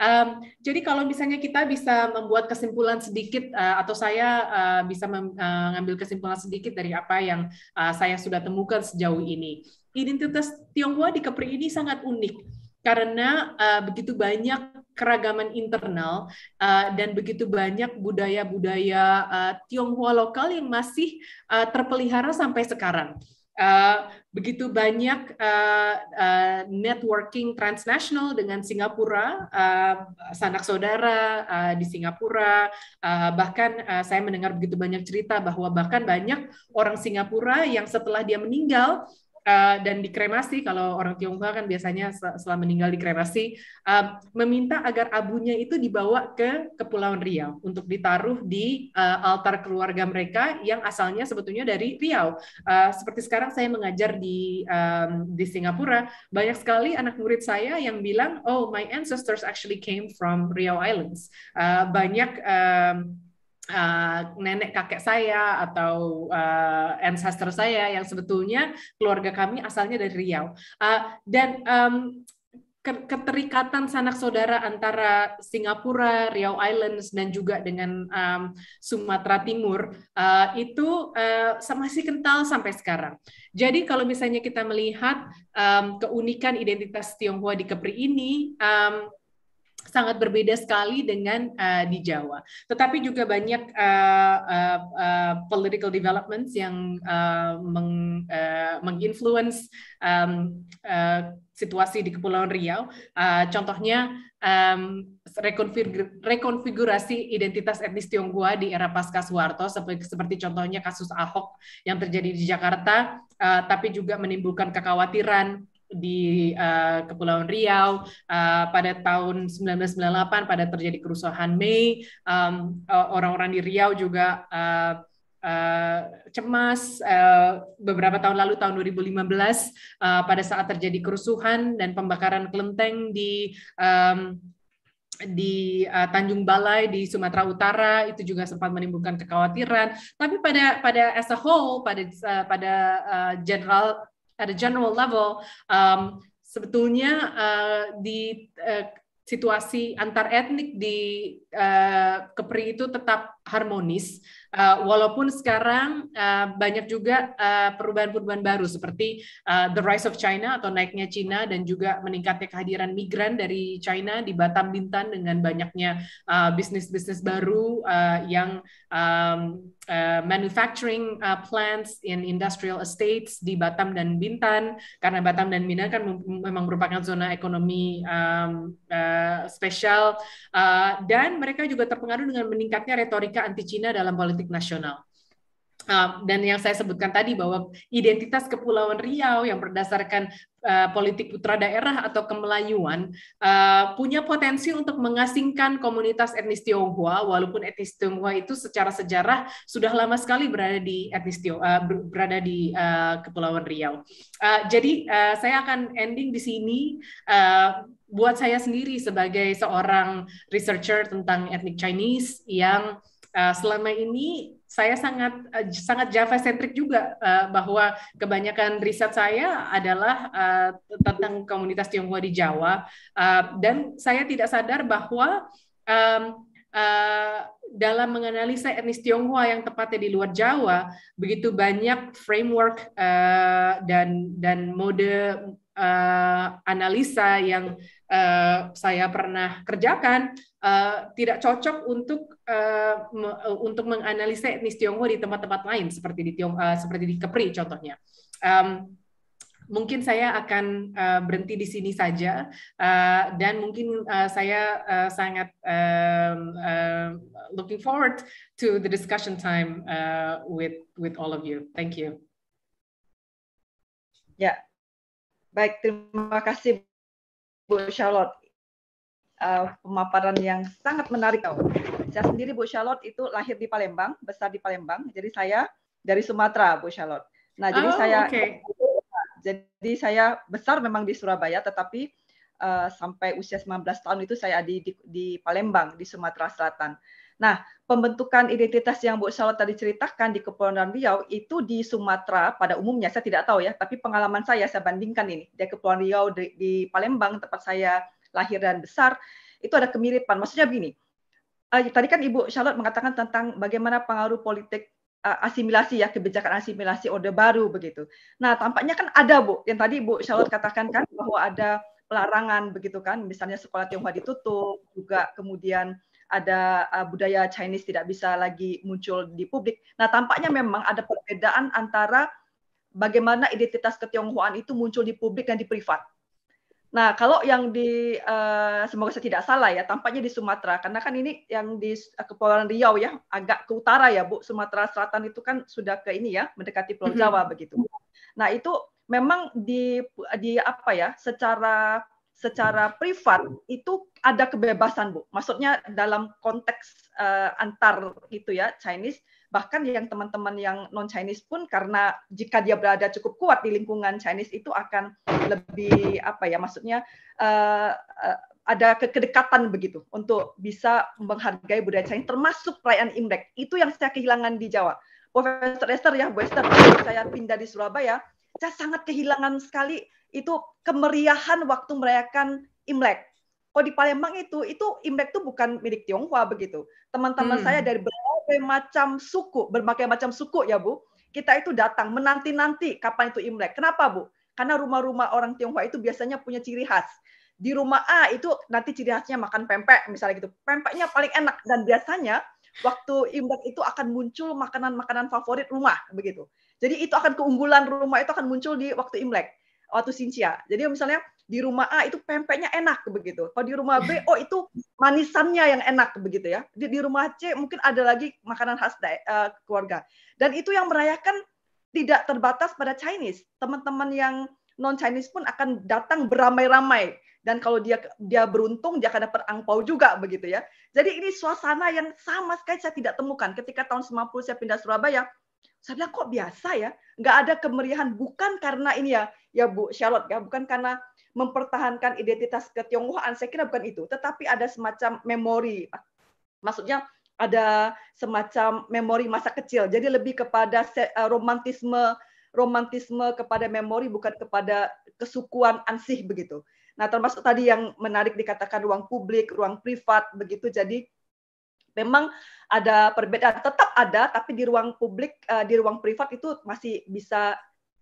Um, jadi kalau misalnya kita bisa membuat kesimpulan sedikit uh, atau saya uh, bisa mengambil eh, uh, kesimpulan sedikit dari apa yang uh, saya sudah temukan sejauh ini. Identitas Tionghoa di Kepri ini sangat unik karena uh, begitu banyak keragaman internal uh, dan begitu banyak budaya-budaya uh, Tionghoa lokal yang masih uh, terpelihara sampai sekarang. Uh, begitu banyak uh, uh, networking transnasional dengan Singapura, uh, sanak saudara uh, di Singapura, uh, bahkan uh, saya mendengar begitu banyak cerita bahwa bahkan banyak orang Singapura yang setelah dia meninggal Eh, dan dikremasi kalau orang Tionghoa kan biasanya setelah meninggal dikremasi eh, meminta agar abunya itu dibawa ke Kepulauan Riau untuk ditaruh di eh, altar keluarga mereka yang asalnya sebetulnya dari Riau. seperti sekarang saya mengajar di di Singapura banyak sekali anak murid saya yang bilang oh my ancestors actually came from Riau Islands. banyak uh, nenek kakek saya atau uh, ancestor saya yang sebetulnya keluarga kami asalnya dari Riau uh, dan um, keterikatan sanak saudara antara Singapura, Riau Islands, dan juga dengan um, Sumatera Timur uh, itu uh, masih kental sampai sekarang. Jadi kalau misalnya kita melihat um, keunikan identitas Tionghoa di Kepri ini, um, sangat berbeda sekali dengan uh, di Jawa. Tetapi juga banyak uh, uh, uh, political developments yang uh, meng, uh, menginfluence um, uh, situasi di Kepulauan Riau. Uh, contohnya um, rekonfigurasi identitas etnis Tionghoa di era pasca Soeharto seperti, seperti contohnya kasus Ahok yang terjadi di Jakarta, uh, tapi juga menimbulkan kekhawatiran di uh, Kepulauan Riau uh, pada tahun 1998 pada terjadi kerusuhan Mei um, orang-orang di Riau juga uh, Uh, cemas uh, beberapa tahun lalu tahun 2015 uh, pada saat terjadi kerusuhan dan pembakaran kelenteng di um, di uh, Tanjung Balai di Sumatera Utara itu juga sempat menimbulkan kekhawatiran tapi pada pada as a whole pada uh, pada uh, general at a general level, um, sebetulnya uh, di uh, situasi antar etnik di uh, Kepri itu tetap harmonis uh, walaupun sekarang uh, banyak juga uh, perubahan-perubahan baru seperti uh, the rise of China atau naiknya China dan juga meningkatnya kehadiran migran dari China di Batam Bintan dengan banyaknya uh, bisnis-bisnis uh, baru uh, yang um, Eh, manufacturing uh, plants in industrial estates di Batam dan Bintan karena Batam dan Bintan kan memang merupakan zona ekonomi um, uh, spesial uh, dan mereka juga terpengaruh dengan meningkatnya retorika anti Cina dalam politik nasional dan yang saya sebutkan tadi bahwa identitas Kepulauan Riau yang berdasarkan uh, politik putra daerah atau kemelayuan uh, punya potensi untuk mengasingkan komunitas etnis Tionghoa walaupun etnis Tionghoa itu secara sejarah sudah lama sekali berada di etnis uh, berada di uh, Kepulauan Riau. Uh, jadi uh, saya akan ending di sini uh, buat saya sendiri sebagai seorang researcher tentang etnik Chinese yang uh, selama ini saya sangat eh, sangat Java centric juga eh, bahwa kebanyakan riset saya adalah eh, tentang komunitas Tionghoa di Jawa dan saya tidak sadar bahwa dalam menganalisa etnis Tionghoa yang tepatnya di luar Jawa, begitu banyak framework dan dan mode analisa yang saya pernah kerjakan tidak cocok untuk uh, me, uh, untuk menganalisa etnis Tionghoa di tempat-tempat lain seperti di Tiong uh, seperti di Kepri contohnya. Um, mungkin saya akan uh, berhenti di sini saja uh, dan mungkin uh, saya uh, sangat uh, looking forward to the discussion time uh, with with all of you. Thank you. Ya, baik terima kasih Bu Charlotte. Uh, pemaparan yang sangat menarik. Saya sendiri Bu Charlotte itu lahir di Palembang, besar di Palembang. Jadi saya dari Sumatera Bu Charlotte. Nah, jadi oh, saya okay. jadi saya besar memang di Surabaya tetapi uh, sampai usia 19 tahun itu saya di, di di Palembang di Sumatera Selatan. Nah, pembentukan identitas yang Bu Charlotte tadi ceritakan di Kepulauan Riau itu di Sumatera pada umumnya saya tidak tahu ya, tapi pengalaman saya saya bandingkan ini di Kepulauan Riau di, di Palembang tempat saya lahir dan besar itu ada kemiripan. Maksudnya begini, uh, tadi kan Ibu Charlotte mengatakan tentang bagaimana pengaruh politik uh, asimilasi ya kebijakan asimilasi Orde Baru begitu. Nah tampaknya kan ada Bu yang tadi Ibu Charlotte katakan kan bahwa ada pelarangan begitu kan, misalnya sekolah Tionghoa ditutup, juga kemudian ada uh, budaya Chinese tidak bisa lagi muncul di publik. Nah tampaknya memang ada perbedaan antara bagaimana identitas ketionghoaan itu muncul di publik dan di privat Nah, kalau yang di uh, semoga saya tidak salah ya, tampaknya di Sumatera karena kan ini yang di uh, Kepulauan Riau ya, agak ke utara ya, Bu. Sumatera Selatan itu kan sudah ke ini ya, mendekati Pulau Jawa mm -hmm. begitu. Nah, itu memang di di apa ya, secara secara privat itu ada kebebasan, Bu. Maksudnya dalam konteks uh, antar gitu ya, Chinese bahkan yang teman-teman yang non Chinese pun karena jika dia berada cukup kuat di lingkungan Chinese itu akan lebih apa ya maksudnya uh, uh, ada kedekatan begitu untuk bisa menghargai budaya Chinese termasuk perayaan Imlek itu yang saya kehilangan di Jawa Profesor Esther ya Bu Esther saya pindah di Surabaya saya sangat kehilangan sekali itu kemeriahan waktu merayakan Imlek kalau di Palembang itu itu Imlek itu bukan milik Tionghoa begitu teman-teman hmm. saya dari berbagai macam suku, berbagai macam suku ya Bu. Kita itu datang menanti-nanti kapan itu Imlek. Kenapa Bu? Karena rumah-rumah orang Tionghoa itu biasanya punya ciri khas. Di rumah A itu nanti ciri khasnya makan pempek misalnya gitu. Pempeknya paling enak dan biasanya waktu Imlek itu akan muncul makanan-makanan favorit rumah begitu. Jadi itu akan keunggulan rumah itu akan muncul di waktu Imlek, waktu Sinchia. Jadi misalnya di rumah A itu pempeknya enak begitu. Kalau di rumah B, oh itu manisannya yang enak begitu ya. Di, di rumah C mungkin ada lagi makanan khas uh, keluarga. Dan itu yang merayakan tidak terbatas pada Chinese. Teman-teman yang non Chinese pun akan datang beramai-ramai dan kalau dia dia beruntung dia akan dapat angpau juga begitu ya. Jadi ini suasana yang sama sekali saya tidak temukan ketika tahun 90 saya pindah Surabaya. Saya bilang kok biasa ya, nggak ada kemeriahan bukan karena ini ya ya Bu Charlotte ya bukan karena mempertahankan identitas ketionghoaan saya kira bukan itu tetapi ada semacam memori maksudnya ada semacam memori masa kecil jadi lebih kepada eh, romantisme romantisme kepada memori bukan kepada kesukuan ansih begitu nah termasuk tadi yang menarik dikatakan ruang publik ruang privat begitu jadi memang ada perbedaan tetap ada tapi di ruang publik eh, di ruang privat itu masih bisa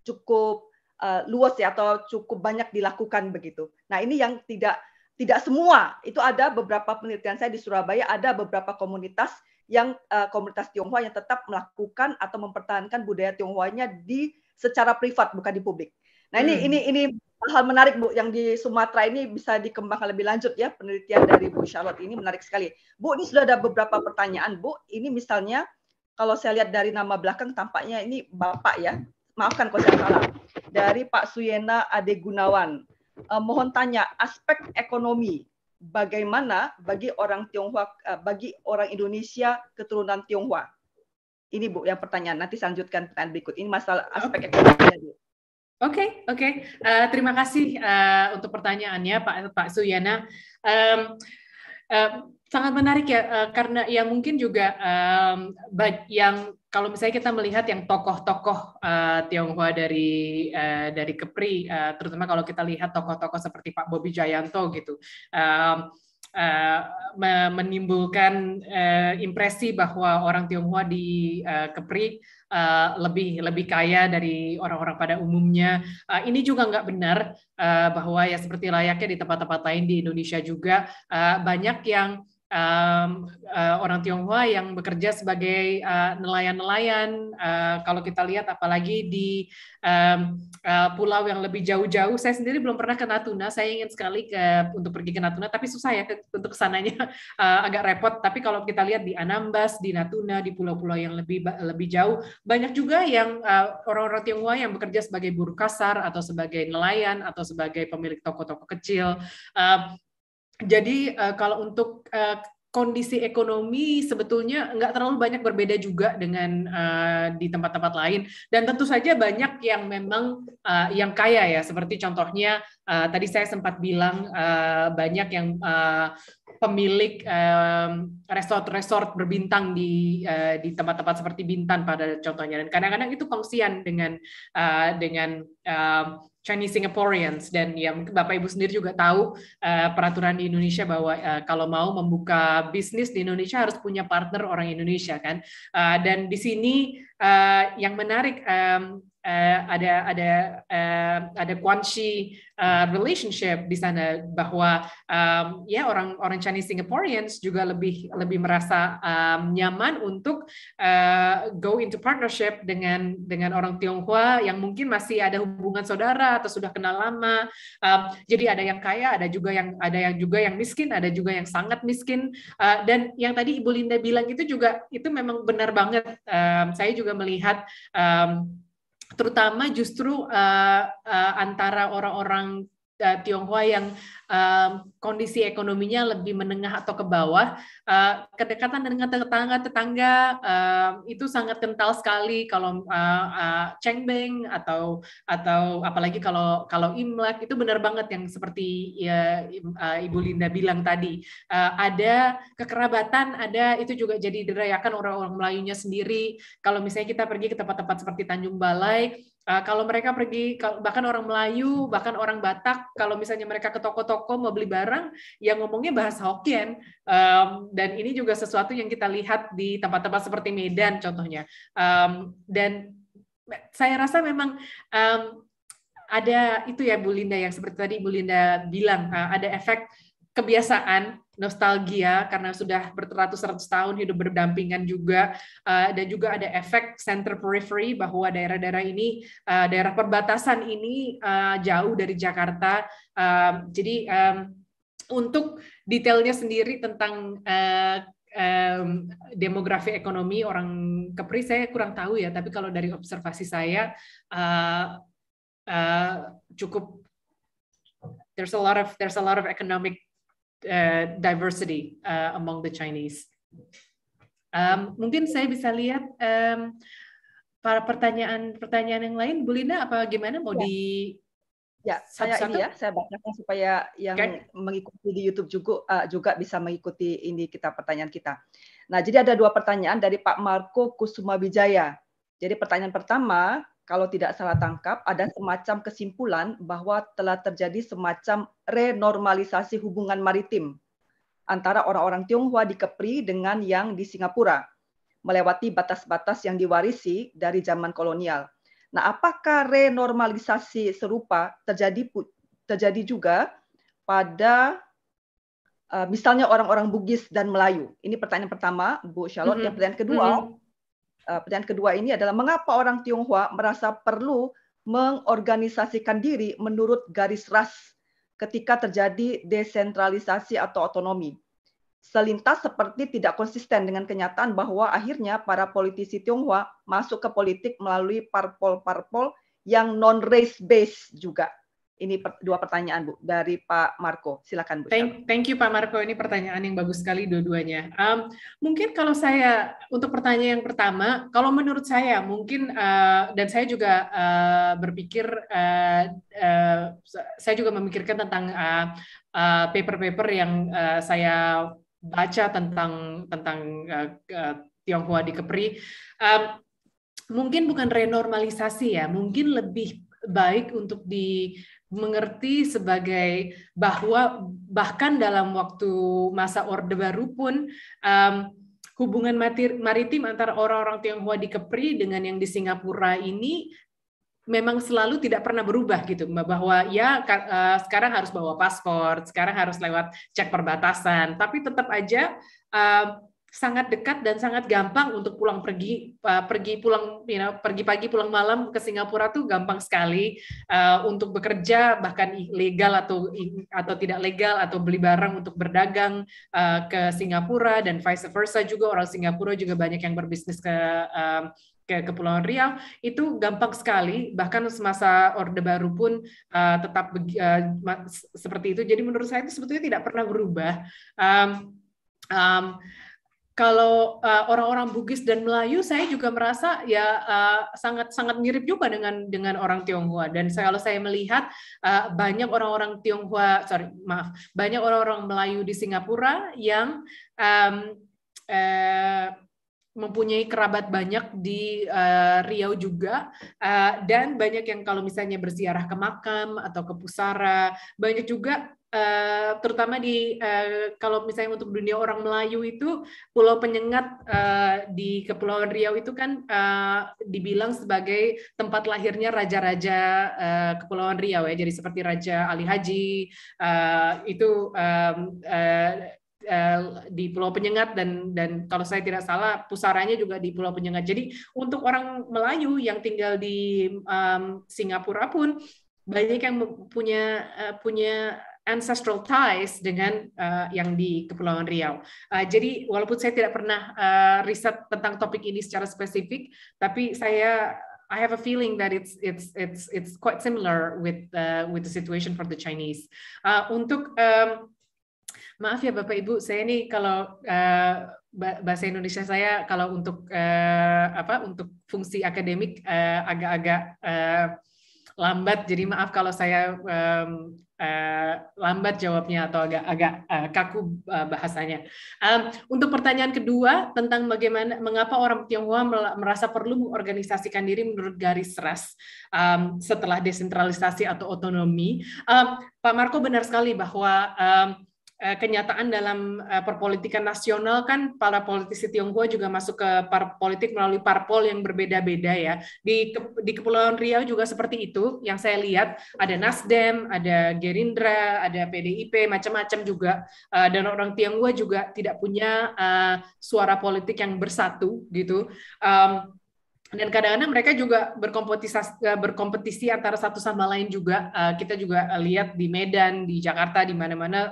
cukup uh, luas ya atau cukup banyak dilakukan begitu. Nah ini yang tidak tidak semua itu ada beberapa penelitian saya di Surabaya ada beberapa komunitas yang uh, komunitas Tionghoa yang tetap melakukan atau mempertahankan budaya Tionghoanya di secara privat bukan di publik. Nah ini hmm. ini ini hal menarik Bu yang di Sumatera ini bisa dikembangkan lebih lanjut ya penelitian dari Bu Charlotte ini menarik sekali. Bu ini sudah ada beberapa pertanyaan Bu. Ini misalnya kalau saya lihat dari nama belakang tampaknya ini Bapak ya maafkan kalau saya salah, dari Pak Suyena Ade Gunawan. Uh, mohon tanya aspek ekonomi bagaimana bagi orang Tionghoa uh, bagi orang Indonesia keturunan Tionghoa. Ini Bu yang pertanyaan. Nanti lanjutkan pertanyaan berikut. Ini masalah aspek ekonomi. Oke, okay, oke. Okay. Uh, eh, terima kasih uh, untuk pertanyaannya, Pak Pak Suyana. Um, uh, sangat menarik ya, uh, karena ya mungkin juga um, yang kalau misalnya kita melihat yang tokoh-tokoh uh, Tionghoa dari uh, dari Kepri, uh, terutama kalau kita lihat tokoh-tokoh seperti Pak Bobi Jayanto gitu, uh, menimbulkan impresi bahwa orang Tionghoa di Kepri lebih lebih kaya dari orang-orang pada umumnya. ini juga nggak benar bahwa ya seperti layaknya di tempat-tempat lain di Indonesia juga banyak yang um, uh, orang Tionghoa yang bekerja sebagai eh, nelayan-nelayan. Uh, uh, kalau kita lihat, apalagi di um, uh, pulau yang lebih jauh-jauh, saya sendiri belum pernah ke Natuna. Saya ingin sekali ke, untuk pergi ke Natuna, tapi susah ya ke, untuk kesananya uh, agak repot. Tapi kalau kita lihat di Anambas, di Natuna, di pulau-pulau yang lebih lebih jauh, banyak juga yang orang-orang uh, Tionghoa yang bekerja sebagai buruh kasar atau sebagai nelayan atau sebagai pemilik toko-toko kecil. Uh, jadi uh, kalau untuk uh, kondisi ekonomi sebetulnya nggak terlalu banyak berbeda juga dengan uh, di tempat-tempat lain dan tentu saja banyak yang memang uh, yang kaya ya seperti contohnya uh, tadi saya sempat bilang uh, banyak yang uh, pemilik resort-resort berbintang di uh, di tempat-tempat seperti Bintan pada contohnya dan kadang-kadang itu kongsian dengan uh, dengan uh, Chinese Singaporeans dan ya mungkin Bapak Ibu sendiri juga tahu uh, peraturan di Indonesia bahwa uh, kalau mau membuka bisnis di Indonesia harus punya partner orang Indonesia kan uh, dan di sini uh, yang menarik um, uh, ada ada uh, ada kuanci uh, eh, relationship di sana bahwa um, ya orang orang Chinese Singaporeans juga lebih lebih merasa um, nyaman untuk uh, go into partnership dengan dengan orang Tionghoa yang mungkin masih ada hubungan saudara atau sudah kenal lama. Um, jadi ada yang kaya, ada juga yang ada yang juga yang miskin, ada juga yang sangat miskin. Uh, dan yang tadi Ibu Linda bilang itu juga itu memang benar banget. Um, saya juga melihat um, terutama justru uh, uh, antara orang-orang uh, Tionghoa yang kondisi ekonominya lebih menengah atau ke bawah, eh, kedekatan dengan tetangga-tetangga itu sangat kental sekali kalau uh, eh, uh, eh, Chengbeng atau atau apalagi kalau kalau Imlek itu benar banget yang seperti ya, Ibu Linda bilang tadi ada kekerabatan, ada itu juga jadi dirayakan orang-orang Melayunya sendiri. Kalau misalnya kita pergi ke tempat-tempat seperti Tanjung Balai Eh, kalau mereka pergi, bahkan orang Melayu, bahkan orang Batak, kalau misalnya mereka ke toko-toko mau beli barang, ya ngomongnya bahasa Hokkien. Um, dan ini juga sesuatu yang kita lihat di tempat-tempat seperti Medan contohnya. Um, dan saya rasa memang um, ada itu ya Bu Linda yang seperti tadi Bu Linda bilang, eh, ada efek kebiasaan nostalgia karena sudah berteratus ratus tahun hidup berdampingan juga uh, dan juga ada efek center periphery bahwa daerah-daerah ini uh, daerah perbatasan ini uh, jauh dari Jakarta uh, jadi um, untuk detailnya sendiri tentang uh, um, demografi ekonomi orang Kepri saya kurang tahu ya tapi kalau dari observasi saya uh, uh, cukup there's a lot of there's a lot of economic Eh, diversity uh, among the Chinese. Um, mungkin saya bisa lihat um, para pertanyaan-pertanyaan yang lain, Bu Linda, apa gimana mau ya. di Ya, saya satu -satu? ini ya, saya bacakan supaya yang okay. mengikuti di YouTube juga uh, juga bisa mengikuti ini kita pertanyaan kita. Nah, jadi ada dua pertanyaan dari Pak Marco Kusuma Wijaya. Jadi pertanyaan pertama, kalau tidak salah tangkap, ada semacam kesimpulan bahwa telah terjadi semacam renormalisasi hubungan maritim antara orang-orang Tionghoa di Kepri dengan yang di Singapura, melewati batas-batas yang diwarisi dari zaman kolonial. Nah, apakah renormalisasi serupa terjadi terjadi juga pada eh, misalnya orang-orang Bugis dan Melayu? Ini pertanyaan pertama, Bu Charlotte. Mm -hmm. Yang pertanyaan kedua, mm -hmm Eh, pertanyaan kedua ini adalah mengapa orang Tionghoa merasa perlu mengorganisasikan diri menurut garis ras ketika terjadi desentralisasi atau otonomi. Selintas seperti tidak konsisten dengan kenyataan bahwa akhirnya para politisi Tionghoa masuk ke politik melalui parpol-parpol yang non race based juga. Ini per, dua pertanyaan Bu dari Pak Marco. Silakan Bu. Thank, thank you Pak Marco. Ini pertanyaan yang bagus sekali dua-duanya. Um, mungkin kalau saya untuk pertanyaan yang pertama, kalau menurut saya mungkin uh, dan saya juga uh, berpikir uh, uh, saya juga memikirkan tentang uh, uh, paper-paper yang uh, saya baca tentang tentang uh, uh, Tionghoa di Kepri. Uh, mungkin bukan renormalisasi ya, mungkin lebih baik untuk di mengerti sebagai bahwa bahkan dalam waktu masa Orde Baru pun um, hubungan maritim antara orang-orang Tionghoa di Kepri dengan yang di Singapura ini memang selalu tidak pernah berubah gitu bahwa ya eh, sekarang harus bawa paspor, sekarang harus lewat cek perbatasan, tapi tetap aja sangat dekat dan sangat gampang untuk pulang pergi eh, pergi pulang you know, pergi pagi pulang malam ke Singapura tuh gampang sekali uh, untuk bekerja bahkan legal atau atau tidak legal atau beli barang untuk berdagang uh, ke Singapura dan vice versa juga orang Singapura juga banyak yang berbisnis ke uh, ke Kepulauan Riau itu gampang sekali bahkan semasa Orde Baru pun uh, tetap uh, seperti itu jadi menurut saya itu sebetulnya tidak pernah berubah um, um, kalau uh, orang-orang Bugis dan Melayu saya juga merasa ya sangat eh, sangat sangat mirip juga dengan dengan orang Tionghoa dan kalau saya melihat uh, banyak orang-orang Tionghoa sorry maaf banyak orang-orang Melayu di Singapura yang um, uh, mempunyai kerabat banyak di uh, Riau juga uh, dan banyak yang kalau misalnya berziarah ke makam atau ke pusara banyak juga Uh, terutama di uh, kalau misalnya untuk dunia orang Melayu itu Pulau Penyengat uh, di Kepulauan Riau itu kan uh, dibilang sebagai tempat lahirnya raja-raja uh, Kepulauan Riau ya jadi seperti Raja Ali Haji uh, itu um, uh, di Pulau Penyengat dan dan kalau saya tidak salah pusaranya juga di Pulau Penyengat. Jadi untuk orang Melayu yang tinggal di um, Singapura pun banyak yang punya uh, punya ancestral ties dengan uh, yang di Kepulauan Riau. Uh, jadi walaupun saya tidak pernah uh, riset tentang topik ini secara spesifik, tapi saya I have a feeling that it's it's it's it's quite similar with uh, with the situation for the Chinese. Uh, untuk um, maaf ya Bapak Ibu, saya ini kalau uh, bahasa Indonesia saya kalau untuk uh, apa untuk fungsi akademik agak-agak uh, lambat. Jadi maaf kalau saya um, Eh, lambat jawabnya atau agak agak uh, kaku uh, bahasanya. Um, untuk pertanyaan kedua tentang bagaimana mengapa orang Tionghoa merasa perlu mengorganisasikan diri menurut garis ras um, setelah desentralisasi atau otonomi, um, Pak Marco benar sekali bahwa um, Eh, kenyataan dalam eh, perpolitikan nasional kan para politisi Tionghoa juga masuk ke politik melalui parpol yang berbeda-beda ya. Di di Kepulauan Riau juga seperti itu yang saya lihat ada Nasdem, ada Gerindra, ada PDIP, macam-macam juga eh, dan orang Tionghoa juga tidak punya suara politik yang bersatu gitu dan kadang-kadang mereka juga berkompetisi eh, berkompetisi antara satu sama lain juga eh, kita juga eh, lihat di Medan di Jakarta di mana-mana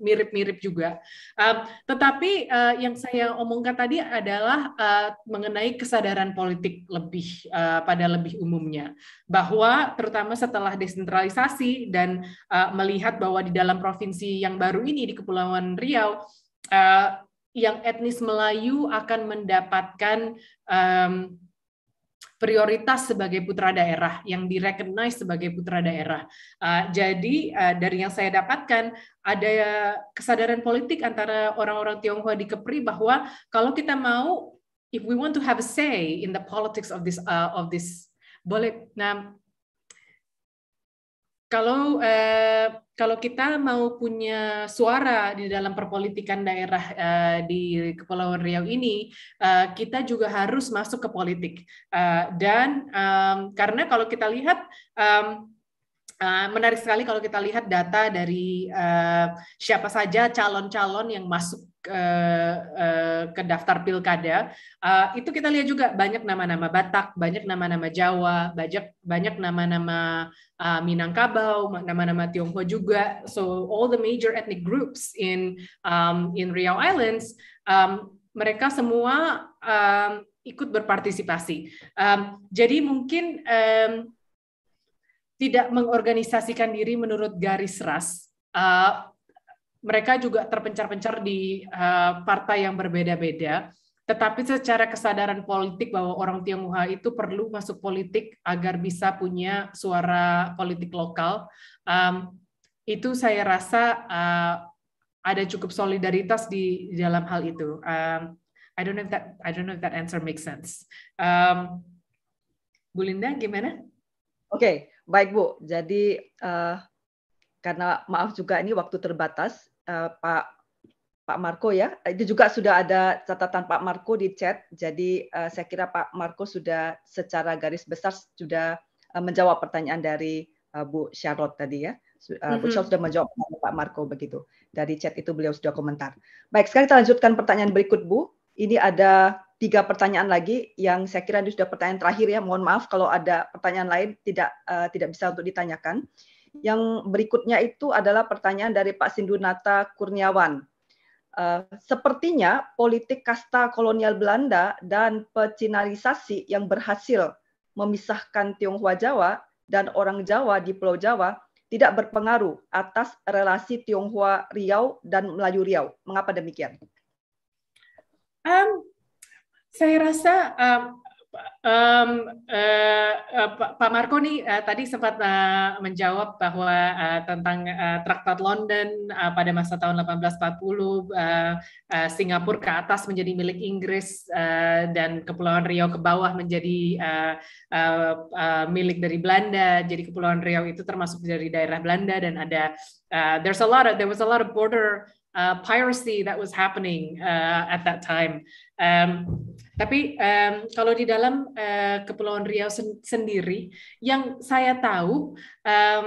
mirip-mirip juga tetapi yang saya omongkan tadi adalah mengenai kesadaran politik lebih pada lebih umumnya bahwa terutama setelah desentralisasi dan melihat bahwa di dalam provinsi yang baru ini di Kepulauan Riau yang etnis Melayu akan mendapatkan prioritas sebagai putra daerah yang direkognis sebagai putra daerah. Ah, jadi ah, dari yang saya dapatkan ada kesadaran politik antara orang-orang Tionghoa di Kepri bahwa kalau kita mau if we want to have a say in the politics of this uh, of this boleh nah kalau eh, kalau kita mau punya suara di dalam perpolitikan daerah eh, di Kepulauan Riau ini, eh, kita juga harus masuk ke politik. Eh, dan eh, karena kalau kita lihat eh, menarik sekali kalau kita lihat data dari eh, siapa saja calon-calon yang masuk Eh, eh, ke daftar pilkada eh, itu kita lihat juga banyak nama-nama Batak, banyak nama-nama Jawa, banyak banyak nama-nama Minangkabau, nama-nama Tionghoa juga. So all the major ethnic groups in um, in Riau Islands, um, mereka semua um, ikut berpartisipasi. Um, jadi mungkin um, tidak mengorganisasikan diri menurut garis ras. Uh, mereka juga terpencar-pencar di uh, partai yang berbeda-beda. Tetapi secara kesadaran politik bahwa orang Tionghoa itu perlu masuk politik agar bisa punya suara politik lokal, um, itu saya rasa uh, ada cukup solidaritas di, di dalam hal itu. Um, I don't know if that I don't know if that answer makes sense. Um, Bu Linda, gimana? Oke, okay, baik Bu. Jadi uh, karena maaf juga ini waktu terbatas, Eh, Pak Pak Marco ya. Eh, itu juga sudah ada catatan Pak Marco di chat. Jadi uh, saya kira Pak Marco sudah secara garis besar sudah uh, menjawab pertanyaan dari uh, Bu Charlotte tadi ya. Uh, Bu Charlotte sudah menjawab Pak Marco begitu. Dari chat itu beliau sudah komentar. Baik, sekarang kita lanjutkan pertanyaan berikut Bu. Ini ada tiga pertanyaan lagi yang saya kira ini sudah pertanyaan terakhir ya. Mohon maaf kalau ada pertanyaan lain tidak uh, tidak bisa untuk ditanyakan. Yang berikutnya itu adalah pertanyaan dari Pak Sindunata Kurniawan. Uh, sepertinya politik kasta kolonial Belanda dan pecinalisasi yang berhasil memisahkan Tionghoa Jawa dan orang Jawa di Pulau Jawa tidak berpengaruh atas relasi Tionghoa Riau dan Melayu Riau. Mengapa demikian? Um, saya rasa um, Um, uh, uh, Pak Marco nih uh, tadi sempat uh, menjawab bahwa uh, tentang uh, Traktat London uh, pada masa tahun 1840 uh, uh, Singapura ke atas menjadi milik Inggris uh, dan Kepulauan Riau ke bawah menjadi uh, uh, uh, milik dari Belanda. Jadi Kepulauan Riau itu termasuk dari daerah Belanda dan ada uh, there's a lot of there was a lot of border uh, piracy that was happening uh, at that time. Um, tapi um, kalau di dalam uh, Kepulauan Riau sen sendiri, yang saya tahu um,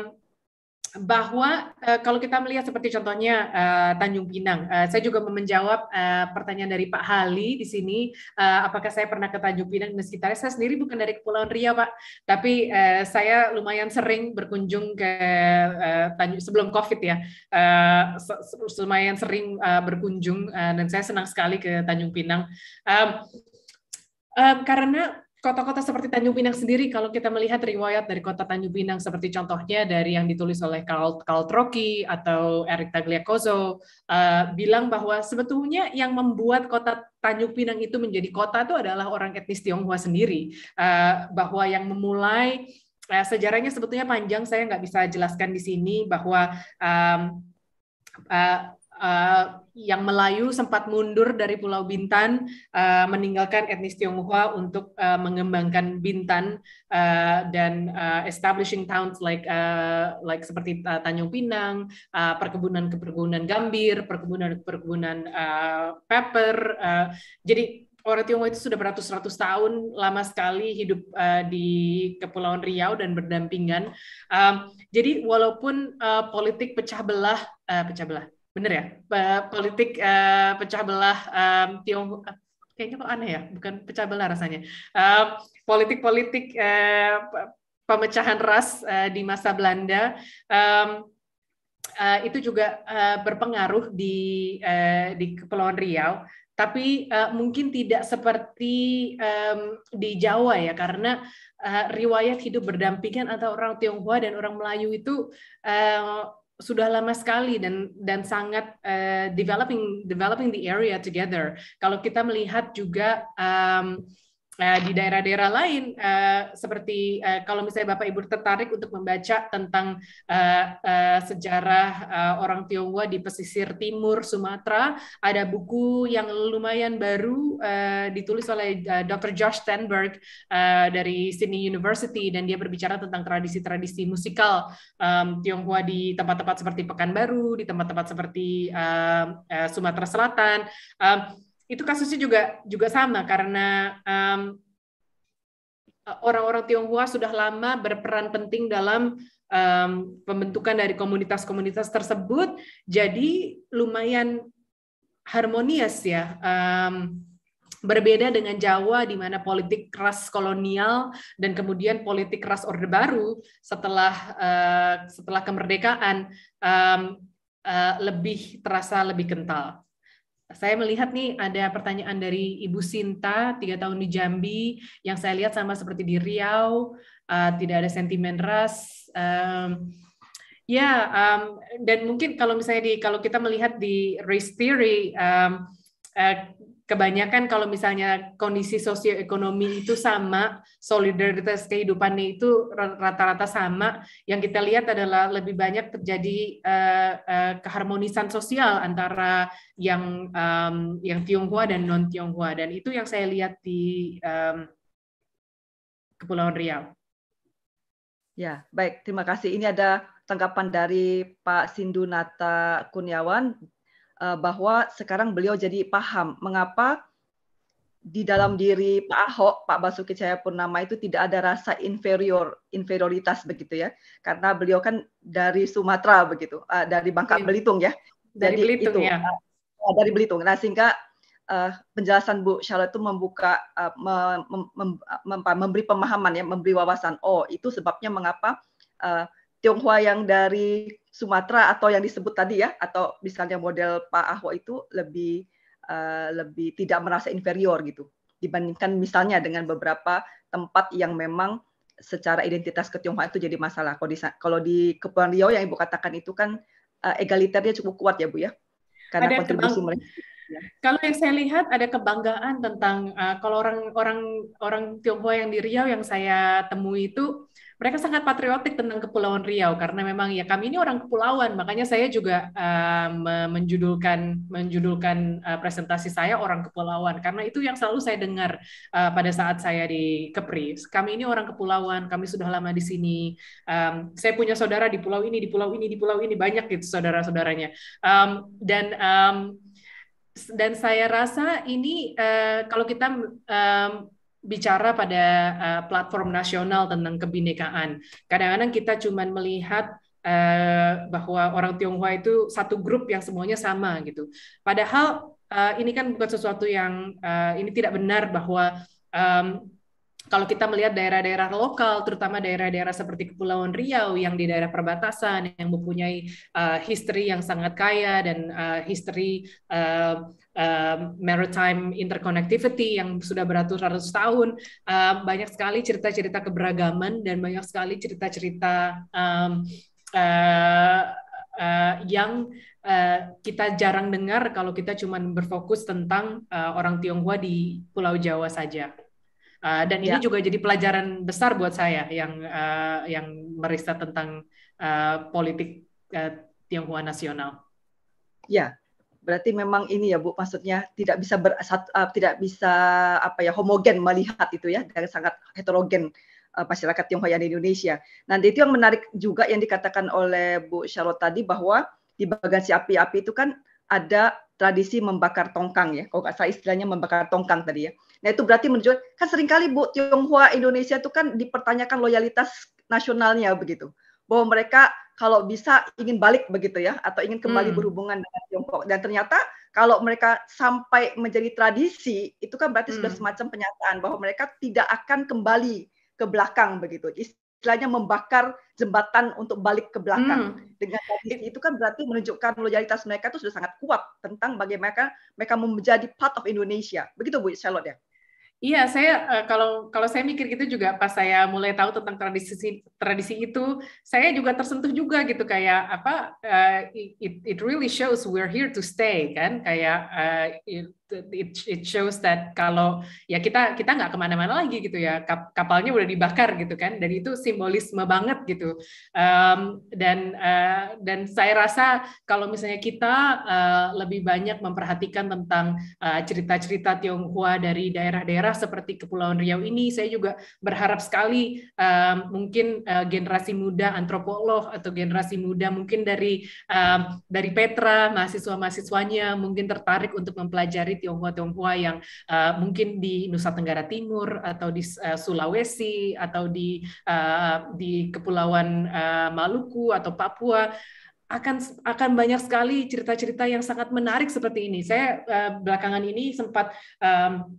bahwa uh, kalau kita melihat seperti contohnya uh, Tanjung Pinang, uh, saya juga menjawab uh, pertanyaan dari Pak Hali di sini, uh, apakah saya pernah ke Tanjung Pinang dan sekitarnya? Saya sendiri bukan dari Kepulauan Riau, Pak, tapi uh, saya lumayan sering berkunjung ke uh, Tanjung sebelum COVID ya, uh, lumayan sering uh, berkunjung uh, dan saya senang sekali ke Tanjung Pinang um, um, karena kota-kota seperti Tanjung Pinang sendiri, kalau kita melihat riwayat dari kota Tanjung Pinang, seperti contohnya dari yang ditulis oleh Carl Karl Troki atau Eric Tagliacozzo, uh, bilang bahwa sebetulnya yang membuat kota Tanjung Pinang itu menjadi kota itu adalah orang etnis Tionghoa sendiri, uh, bahwa yang memulai uh, sejarahnya sebetulnya panjang, saya nggak bisa jelaskan di sini bahwa um, Eh, yang Melayu sempat mundur dari Pulau Bintan, uh, meninggalkan etnis Tionghoa untuk uh, mengembangkan Bintan uh, dan uh, establishing towns like uh, like seperti Tanjung Pinang, uh, perkebunan keperkebunan gambir, perkebunan perkebunan uh, pepper. Uh, jadi orang Tionghoa itu sudah beratus-ratus tahun lama sekali hidup uh, di Kepulauan Riau dan berdampingan. Um, jadi walaupun uh, politik pecah belah, uh, pecah belah bener ya politik uh, pecah belah um, kayaknya kok aneh ya bukan pecah belah rasanya politik-politik uh, uh, pemecahan ras uh, di masa Belanda um, uh, itu juga uh, berpengaruh di uh, di Kepulauan Riau tapi uh, mungkin tidak seperti um, di Jawa ya karena uh, riwayat hidup berdampingan antara orang Tionghoa dan orang Melayu itu uh, sudah lama sekali dan dan sangat uh, developing developing the area together. Kalau kita melihat juga um, Nah, di daerah-daerah lain eh, seperti eh, kalau misalnya Bapak Ibu tertarik untuk membaca tentang eh, sejarah orang Tionghoa di pesisir timur Sumatera, ada buku yang lumayan baru uh, ditulis oleh Dr. Josh Tenberg dari Sydney University dan dia berbicara tentang tradisi-tradisi musikal um, Tionghoa di tempat-tempat seperti Pekanbaru, di tempat-tempat seperti Sumatera Selatan itu kasusnya juga juga sama karena um, orang-orang Tionghoa sudah lama berperan penting dalam um, pembentukan dari komunitas-komunitas tersebut. Jadi lumayan harmonis ya. Um, berbeda dengan Jawa di mana politik ras kolonial dan kemudian politik ras Orde Baru setelah uh, setelah kemerdekaan um, uh, lebih terasa lebih kental saya melihat nih ada pertanyaan dari Ibu Sinta, tiga tahun di Jambi, yang saya lihat sama seperti di Riau, uh, tidak ada sentimen ras. Um, ya, yeah, um, dan mungkin kalau misalnya di kalau kita melihat di race theory, um, uh, kebanyakan kalau misalnya kondisi sosioekonomi itu sama, solidaritas kehidupannya itu rata-rata sama, yang kita lihat adalah lebih banyak terjadi uh, uh, keharmonisan sosial antara yang um, yang Tionghoa dan non Tionghoa dan itu yang saya lihat di um, Kepulauan Riau. Ya, baik. Terima kasih. Ini ada tanggapan dari Pak Sindu Nata Kuniawan Eh, bahwa sekarang beliau jadi paham mengapa di dalam diri Pak Ahok, Pak Basuki Cahayapurnama itu tidak ada rasa inferior, inferioritas begitu ya, karena beliau kan dari Sumatera begitu, uh, dari Bangka iya. Belitung ya, dari Jadi Belitung itu, ya, uh, dari Belitung. Nah sehingga uh, penjelasan Bu Charlotte itu membuka, uh, mem, mem, mem, memberi pemahaman ya, memberi wawasan. Oh itu sebabnya mengapa uh, Tionghoa yang dari Sumatera atau yang disebut tadi ya atau misalnya model Pak Ahok itu lebih uh, lebih tidak merasa inferior gitu dibandingkan misalnya dengan beberapa tempat yang memang secara identitas ketionghoa itu jadi masalah. Kalau di kalau di Kepulauan Riau yang Ibu katakan itu kan uh, egaliternya cukup kuat ya Bu ya. Karena Ada kontribusi mereka. Iya. Kalau yang saya lihat ada kebanggaan tentang uh, kalau orang orang orang Tionghoa yang di Riau yang saya temui itu mereka sangat patriotik tentang Kepulauan Riau karena memang ya kami ini orang kepulauan, makanya saya juga uh, menjudulkan menjudulkan uh, presentasi saya orang kepulauan karena itu yang selalu saya dengar uh, pada saat saya di Kepri. Kami ini orang kepulauan, kami sudah lama di sini. Um, saya punya saudara di pulau ini, di pulau ini, di pulau ini banyak gitu saudara-saudaranya. Um, dan um, dan saya rasa ini uh, kalau kita um, bicara pada uh, platform nasional tentang kebinekaan. Kadang-kadang kita cuma melihat uh, bahwa orang Tionghoa itu satu grup yang semuanya sama gitu. Padahal uh, ini kan bukan sesuatu yang uh, ini tidak benar bahwa um, kalau kita melihat daerah-daerah lokal, terutama daerah-daerah seperti Kepulauan Riau yang di daerah perbatasan yang mempunyai uh, history yang sangat kaya dan uh, history uh, Uh, maritime interconnectivity yang sudah beratus-ratus tahun, uh, banyak sekali cerita-cerita keberagaman dan banyak sekali cerita-cerita um, uh, uh, yang Uh, kita jarang dengar kalau kita cuma berfokus tentang uh, orang Tionghoa di Pulau Jawa saja. Eh, dan ini ya. juga jadi pelajaran besar buat saya yang uh, yang meriset tentang uh, politik uh, Tionghoa nasional. Ya, berarti memang ini ya Bu, maksudnya tidak bisa ber, sat, uh, tidak bisa apa ya homogen melihat itu ya, dan sangat heterogen uh, masyarakat Tionghoa di Indonesia. Nanti itu yang menarik juga yang dikatakan oleh Bu Charlotte tadi bahwa di bagasi api-api itu kan ada tradisi membakar tongkang ya, kalau nggak salah istilahnya membakar tongkang tadi ya. Nah itu berarti menunjukkan kan seringkali Bu Tionghoa Indonesia itu kan dipertanyakan loyalitas nasionalnya begitu bahwa mereka kalau bisa ingin balik begitu ya atau ingin kembali hmm. berhubungan dengan Tiongkok dan ternyata kalau mereka sampai menjadi tradisi itu kan berarti hmm. sudah semacam penyataan bahwa mereka tidak akan kembali ke belakang begitu istilahnya membakar jembatan untuk balik ke belakang hmm. dengan tradisi itu kan berarti menunjukkan loyalitas mereka itu sudah sangat kuat tentang bagaimana mereka menjadi part of Indonesia begitu Bu Charlotte ya Iya, saya eh, kalau kalau saya mikir gitu juga pas saya mulai tahu tentang tradisi tradisi itu, saya juga tersentuh juga gitu kayak apa uh, it, it really shows we're here to stay kan kayak uh, it, it shows that kalau ya kita kita nggak kemana-mana lagi gitu ya Kap, kapalnya udah dibakar gitu kan dan itu simbolisme banget gitu um, dan uh, dan saya rasa kalau misalnya kita uh, lebih banyak memperhatikan tentang cerita eh, cerita-cerita Tionghoa dari daerah-daerah seperti Kepulauan Riau ini saya juga berharap sekali um, mungkin uh, generasi muda antropolog atau generasi muda mungkin dari um, dari Petra mahasiswa-mahasiswanya mungkin tertarik untuk mempelajari Tionghoa-Tionghoa yang uh, mungkin di Nusa Tenggara Timur atau di uh, Sulawesi atau di uh, di kepulauan uh, Maluku atau Papua akan akan banyak sekali cerita-cerita yang sangat menarik seperti ini. Saya uh, belakangan ini sempat um,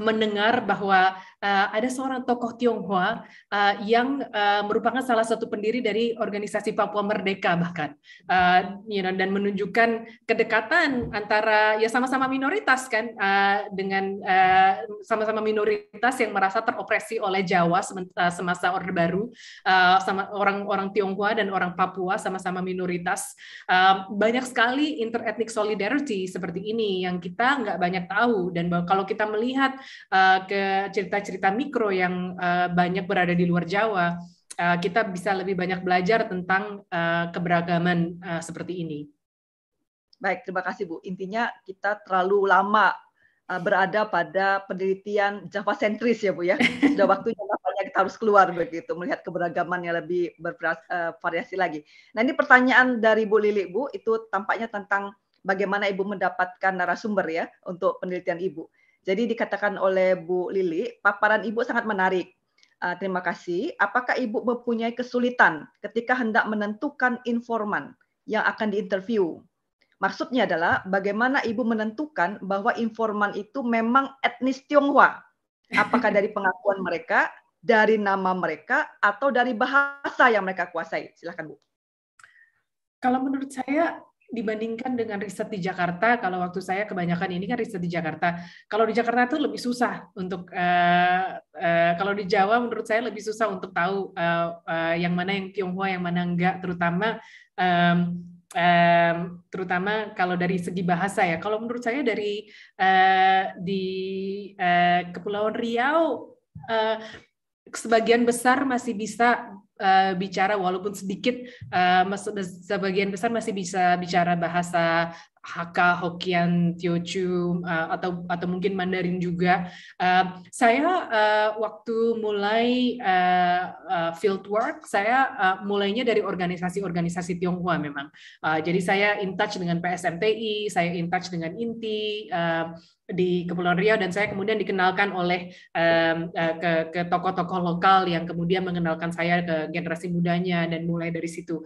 mendengar bahwa Eh, ada seorang tokoh Tionghoa eh, yang eh, merupakan salah satu pendiri dari organisasi Papua Merdeka bahkan, dan menunjukkan kedekatan antara ya sama-sama minoritas kan dengan sama-sama minoritas yang merasa teropresi oleh Jawa semasa Orde Baru, sama orang-orang Tionghoa dan orang Papua sama-sama minoritas. banyak sekali interethnic solidarity seperti ini yang kita nggak banyak tahu dan kalau kita melihat ke cerita-cerita cerita mikro yang uh, banyak berada di luar Jawa, uh, kita bisa lebih banyak belajar tentang uh, keberagaman uh, seperti ini. Baik, terima kasih Bu. Intinya kita terlalu lama uh, berada pada penelitian Java sentris ya Bu ya. Sudah waktunya banyak kita harus keluar begitu melihat keberagaman yang lebih bervariasi uh, lagi. Nah, ini pertanyaan dari Bu Lili Bu itu tampaknya tentang bagaimana Ibu mendapatkan narasumber ya untuk penelitian Ibu. Jadi dikatakan oleh Bu Lili, paparan Ibu sangat menarik. Uh, terima kasih. Apakah Ibu mempunyai kesulitan ketika hendak menentukan informan yang akan diinterview? Maksudnya adalah bagaimana Ibu menentukan bahwa informan itu memang etnis Tionghoa? Apakah dari pengakuan mereka, dari nama mereka, atau dari bahasa yang mereka kuasai? Silahkan Bu. Kalau menurut saya dibandingkan dengan riset di Jakarta, kalau waktu saya kebanyakan ini kan riset di Jakarta. Kalau di Jakarta itu lebih susah untuk uh, uh, kalau di Jawa menurut saya lebih susah untuk tahu uh, uh, yang mana yang Tionghoa, yang mana enggak, terutama um, um, terutama kalau dari segi bahasa ya. Kalau menurut saya dari uh, di uh, Kepulauan Riau uh, sebagian besar masih bisa Eh, bicara walaupun sedikit eh, sebagian besar masih bisa bicara bahasa Hakka, Hokkien, Teochew eh, atau atau mungkin Mandarin juga. Eh, saya eh, waktu mulai uh, uh, fieldwork, saya mulainya dari organisasi-organisasi Tionghoa memang. jadi saya in touch dengan PSMTI, saya in touch dengan INTI di Kepulauan Riau dan saya kemudian dikenalkan oleh ke, ke toko tokoh lokal yang kemudian mengenalkan saya ke generasi mudanya dan mulai dari situ.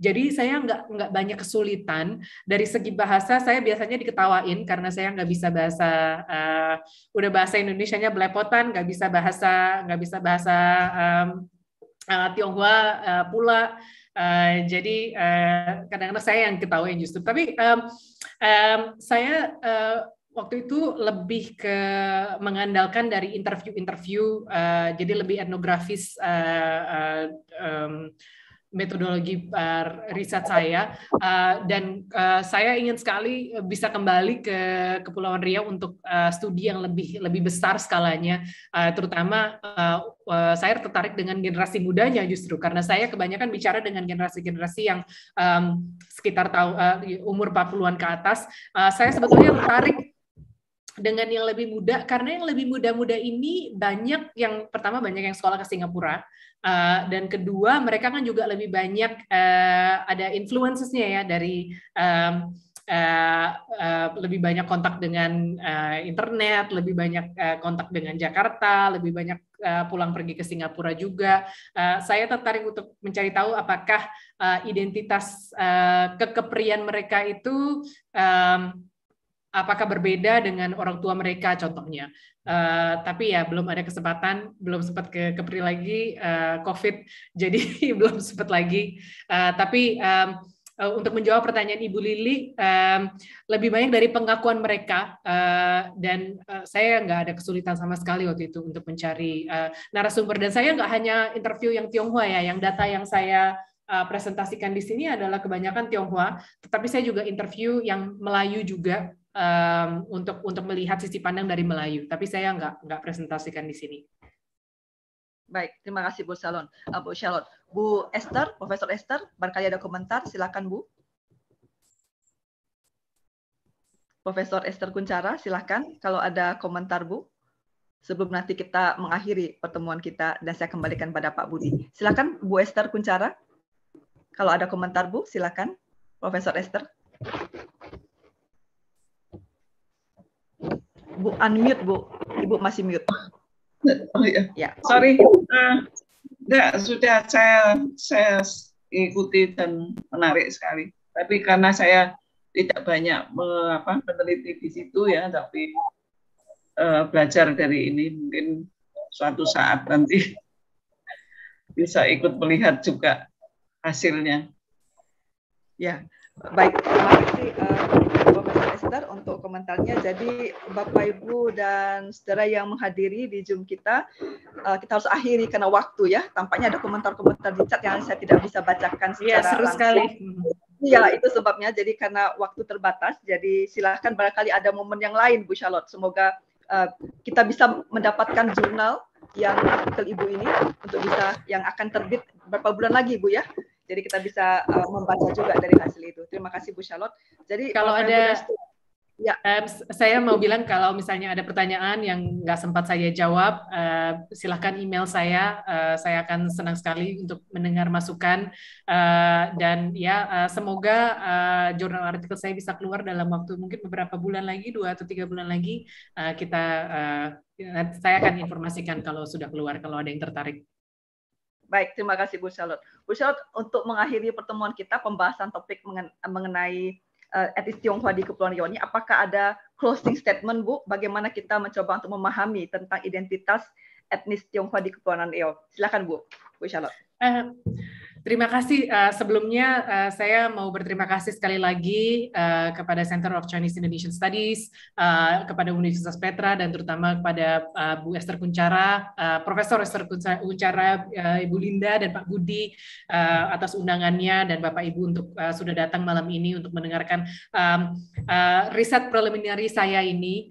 jadi saya nggak nggak banyak kesulitan dari segi segi bahasa saya biasanya diketawain karena saya nggak bisa bahasa uh, udah bahasa Indonesianya belepotan, nggak bisa bahasa nggak bisa bahasa um, uh, Tionghoa uh, pula. Uh, jadi kadang kadang-kadang saya yang ketawain justru. Tapi um, um, saya uh, waktu itu lebih ke mengandalkan dari interview-interview, uh, jadi lebih etnografis uh, uh, metodologi eh, riset saya eh, dan eh, saya ingin sekali bisa kembali ke Kepulauan Riau untuk studi yang lebih lebih besar skalanya terutama saya tertarik dengan generasi mudanya justru karena saya kebanyakan bicara dengan generasi-generasi yang sekitar tahun uh, umur 40-an ke atas saya sebetulnya tertarik dengan yang lebih muda karena yang lebih muda-muda ini banyak yang pertama banyak yang sekolah ke Singapura uh, dan kedua mereka kan juga lebih banyak uh, ada influencesnya ya dari um, uh, uh, lebih banyak kontak dengan uh, internet, lebih banyak uh, kontak dengan Jakarta, lebih banyak uh, pulang pergi ke Singapura juga. Uh, saya tertarik untuk mencari tahu apakah uh, identitas uh, kekeprian mereka itu um, apakah berbeda dengan orang tua mereka contohnya. Uh, tapi ya belum ada kesempatan, belum sempat ke Kepri lagi uh, COVID, jadi belum sempat lagi. Uh, tapi um, uh, untuk menjawab pertanyaan Ibu Lili, um, lebih banyak dari pengakuan mereka uh, dan uh, saya nggak ada kesulitan sama sekali waktu itu untuk mencari uh, narasumber dan saya nggak hanya interview yang Tionghoa ya, yang data yang saya uh, presentasikan di sini adalah kebanyakan Tionghoa, tetapi saya juga interview yang Melayu juga um, untuk untuk melihat sisi pandang dari Melayu. Tapi saya nggak nggak presentasikan di sini. Baik, terima kasih Bu Salon, uh, Bu Shalon. Bu Esther, Profesor Esther, barangkali ada komentar, silakan Bu. Profesor Esther Kuncara, silakan, kalau ada komentar Bu. Sebelum nanti kita mengakhiri pertemuan kita dan saya kembalikan pada Pak Budi. Silakan Bu Esther Kuncara. Kalau ada komentar Bu, silakan Profesor Esther. Bu unmute Bu. Ibu masih mute. Oh iya. Ya. Sorry. Uh, sudah saya saya ikuti dan menarik sekali. Tapi karena saya tidak banyak me, apa, meneliti di situ ya, tapi uh, belajar dari ini mungkin suatu saat nanti bisa ikut melihat juga hasilnya. Ya, baik. Terima kasih. Uh, untuk komentarnya. Jadi Bapak Ibu dan saudara yang menghadiri di Zoom kita, eh, kita harus akhiri karena waktu ya. Tampaknya ada komentar-komentar di chat yang saya tidak bisa bacakan iya, secara ya, seru langsung. sekali. Iya, itu sebabnya. Jadi karena waktu terbatas, jadi silahkan barangkali ada momen yang lain, Bu Charlotte. Semoga uh, kita bisa mendapatkan jurnal yang artikel Ibu ini untuk bisa yang akan terbit berapa bulan lagi, Bu ya. Jadi kita bisa uh, membaca juga dari hasil itu. Terima kasih Bu Charlotte. Jadi kalau ada Ya, eh, saya mau bilang kalau misalnya ada pertanyaan yang nggak sempat saya jawab, eh, silahkan email saya. Eh, saya akan senang sekali untuk mendengar masukan eh, dan ya eh, semoga eh, jurnal artikel saya bisa keluar dalam waktu mungkin beberapa bulan lagi, dua atau tiga bulan lagi eh, kita eh, saya akan informasikan kalau sudah keluar kalau ada yang tertarik. Baik, terima kasih Bu Charlotte. Bu Charlotte, untuk mengakhiri pertemuan kita pembahasan topik mengenai uh, eh, etnis Tionghoa di Kepulauan Riau ini. Apakah ada closing statement, Bu? Bagaimana kita mencoba untuk memahami tentang identitas etnis Tionghoa di Kepulauan Riau? Silakan, Bu. Bu Charlotte. Uh, Terima kasih. Eh, sebelumnya eh, saya mau berterima kasih sekali lagi eh, kepada Center of Chinese Indonesian Studies, kepada Universitas Petra, dan terutama kepada Bu Esther Kuncara, uh, Profesor Esther Kuncara, Ibu Linda, dan Pak Budi atas undangannya dan Bapak Ibu untuk sudah datang malam ini untuk mendengarkan um, uh, riset preliminari saya ini.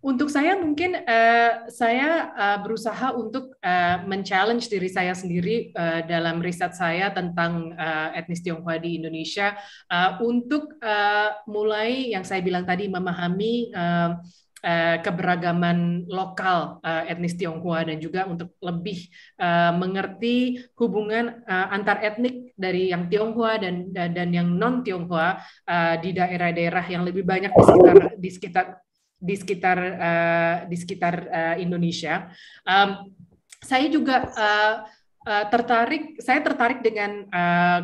Untuk saya mungkin uh, saya uh, berusaha untuk uh, men-challenge diri saya sendiri uh, dalam riset saya tentang uh, etnis Tionghoa di Indonesia uh, untuk uh, mulai yang saya bilang tadi memahami uh, keberagaman lokal uh, etnis Tionghoa dan juga untuk lebih uh, mengerti hubungan uh, antar etnik dari yang Tionghoa dan dan yang non Tionghoa uh, di daerah-daerah yang lebih banyak di sekitar di sekitar di sekitar uh, di sekitar uh, Indonesia. Um, saya juga uh, uh, tertarik, saya tertarik dengan uh,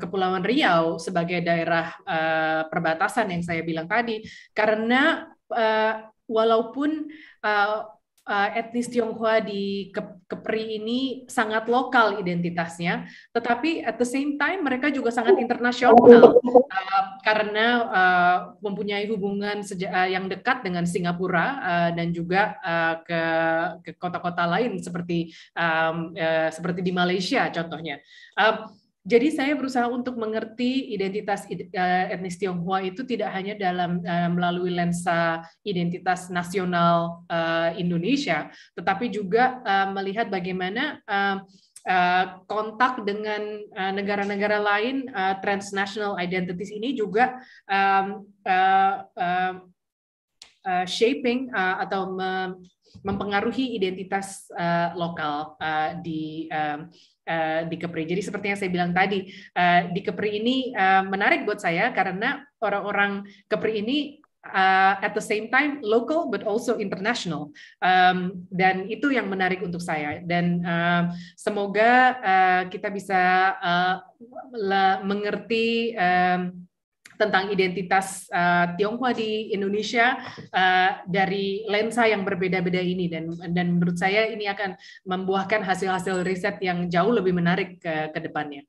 Kepulauan Riau sebagai daerah uh, perbatasan yang saya bilang tadi, karena uh, walaupun uh, Eh, etnis Tionghoa di Kepri ini sangat lokal identitasnya, tetapi at the same time mereka juga sangat internasional uh, karena uh, mempunyai hubungan uh, yang dekat dengan Singapura uh, dan juga uh, ke ke kota-kota lain seperti um, uh, seperti di Malaysia contohnya. Uh, jadi saya berusaha untuk mengerti identitas eh, etnis Tionghoa itu tidak hanya dalam eh, melalui lensa identitas nasional eh, Indonesia, tetapi juga melihat bagaimana kontak dengan negara-negara lain transnational identities ini juga shaping atau mempengaruhi identitas uh, lokal uh, di um, uh, di Kepri. Jadi seperti yang saya bilang tadi, uh, di Kepri ini uh, menarik buat saya karena orang-orang Kepri ini uh, at the same time local but also international um, dan itu yang menarik untuk saya dan uh, semoga uh, kita bisa uh, mengerti Uh, tentang identitas uh, Tionghoa di Indonesia uh, dari lensa yang berbeda-beda ini dan dan menurut saya ini akan membuahkan hasil-hasil riset yang jauh lebih menarik ke, ke depannya.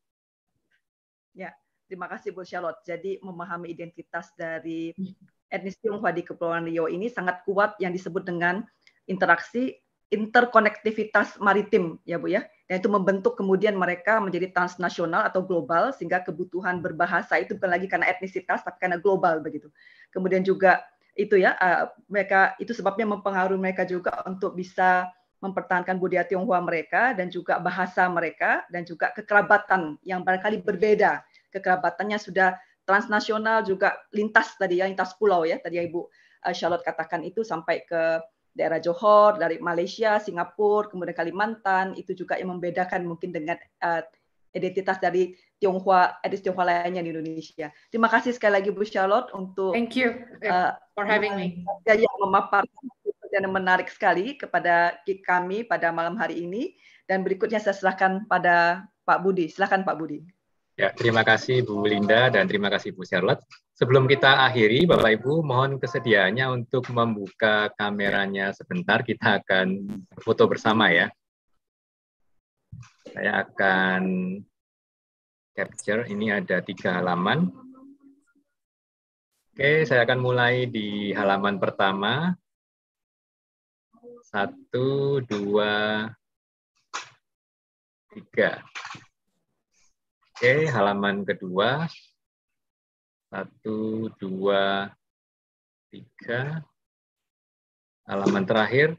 Ya, terima kasih Bu Charlotte. Jadi memahami identitas dari hmm. etnis Tionghoa di Kepulauan Riau ini sangat kuat yang disebut dengan interaksi interkonektivitas maritim ya Bu ya dan itu membentuk kemudian mereka menjadi transnasional atau global sehingga kebutuhan berbahasa itu bukan lagi karena etnisitas tapi karena global begitu. Kemudian juga itu ya eh, mereka itu sebabnya mempengaruhi mereka juga untuk bisa mempertahankan budaya Tionghoa mereka dan juga bahasa mereka dan juga kekerabatan yang barangkali berbeda. Kekerabatannya sudah transnasional juga lintas tadi ya lintas pulau ya tadi ya Ibu eh, Charlotte katakan itu sampai ke daerah Johor, dari Malaysia, Singapura, kemudian Kalimantan, itu juga yang membedakan mungkin dengan uh, identitas dari Tionghoa, etnis Tionghoa lainnya di Indonesia. Terima kasih sekali lagi Bu Charlotte untuk Thank you eh, for having me. Yang memaparkan dan menarik sekali kepada kami pada malam hari ini dan berikutnya saya serahkan pada Pak Budi. Silakan Pak Budi. Ya, terima kasih Bu Linda dan terima kasih Bu Charlotte. Sebelum kita akhiri, Bapak Ibu mohon kesediaannya untuk membuka kameranya sebentar. Kita akan foto bersama ya. Saya akan capture. Ini ada tiga halaman. Oke, saya akan mulai di halaman pertama. Satu, dua, tiga. Oke, halaman kedua. Satu, dua, tiga. Halaman terakhir.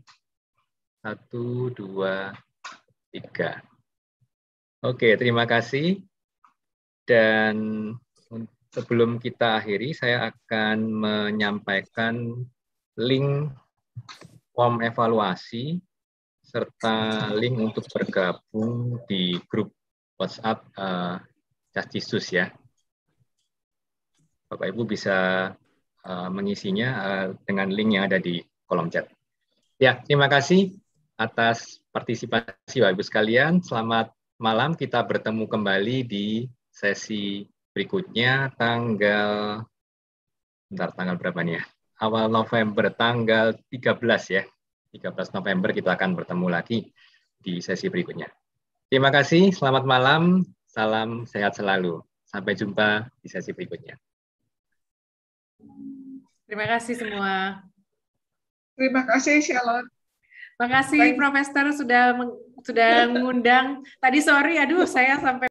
Satu, dua, tiga. Oke, terima kasih. Dan sebelum kita akhiri, saya akan menyampaikan link form evaluasi serta link untuk bergabung di grup WhatsApp uh, castisus ya. Bapak Ibu bisa uh, mengisinya uh, dengan link yang ada di kolom chat. Ya, terima kasih atas partisipasi Bapak Ibu sekalian. Selamat malam, kita bertemu kembali di sesi berikutnya tanggal bentar tanggal berapa nih ya? Awal November tanggal 13 ya. 13 November kita akan bertemu lagi di sesi berikutnya. Terima kasih, selamat malam. Salam sehat selalu. Sampai jumpa di sesi berikutnya. Terima kasih semua. Terima kasih Shalom. Terima kasih Profesor sudah sudah mengundang. Tadi sorry, aduh saya sampai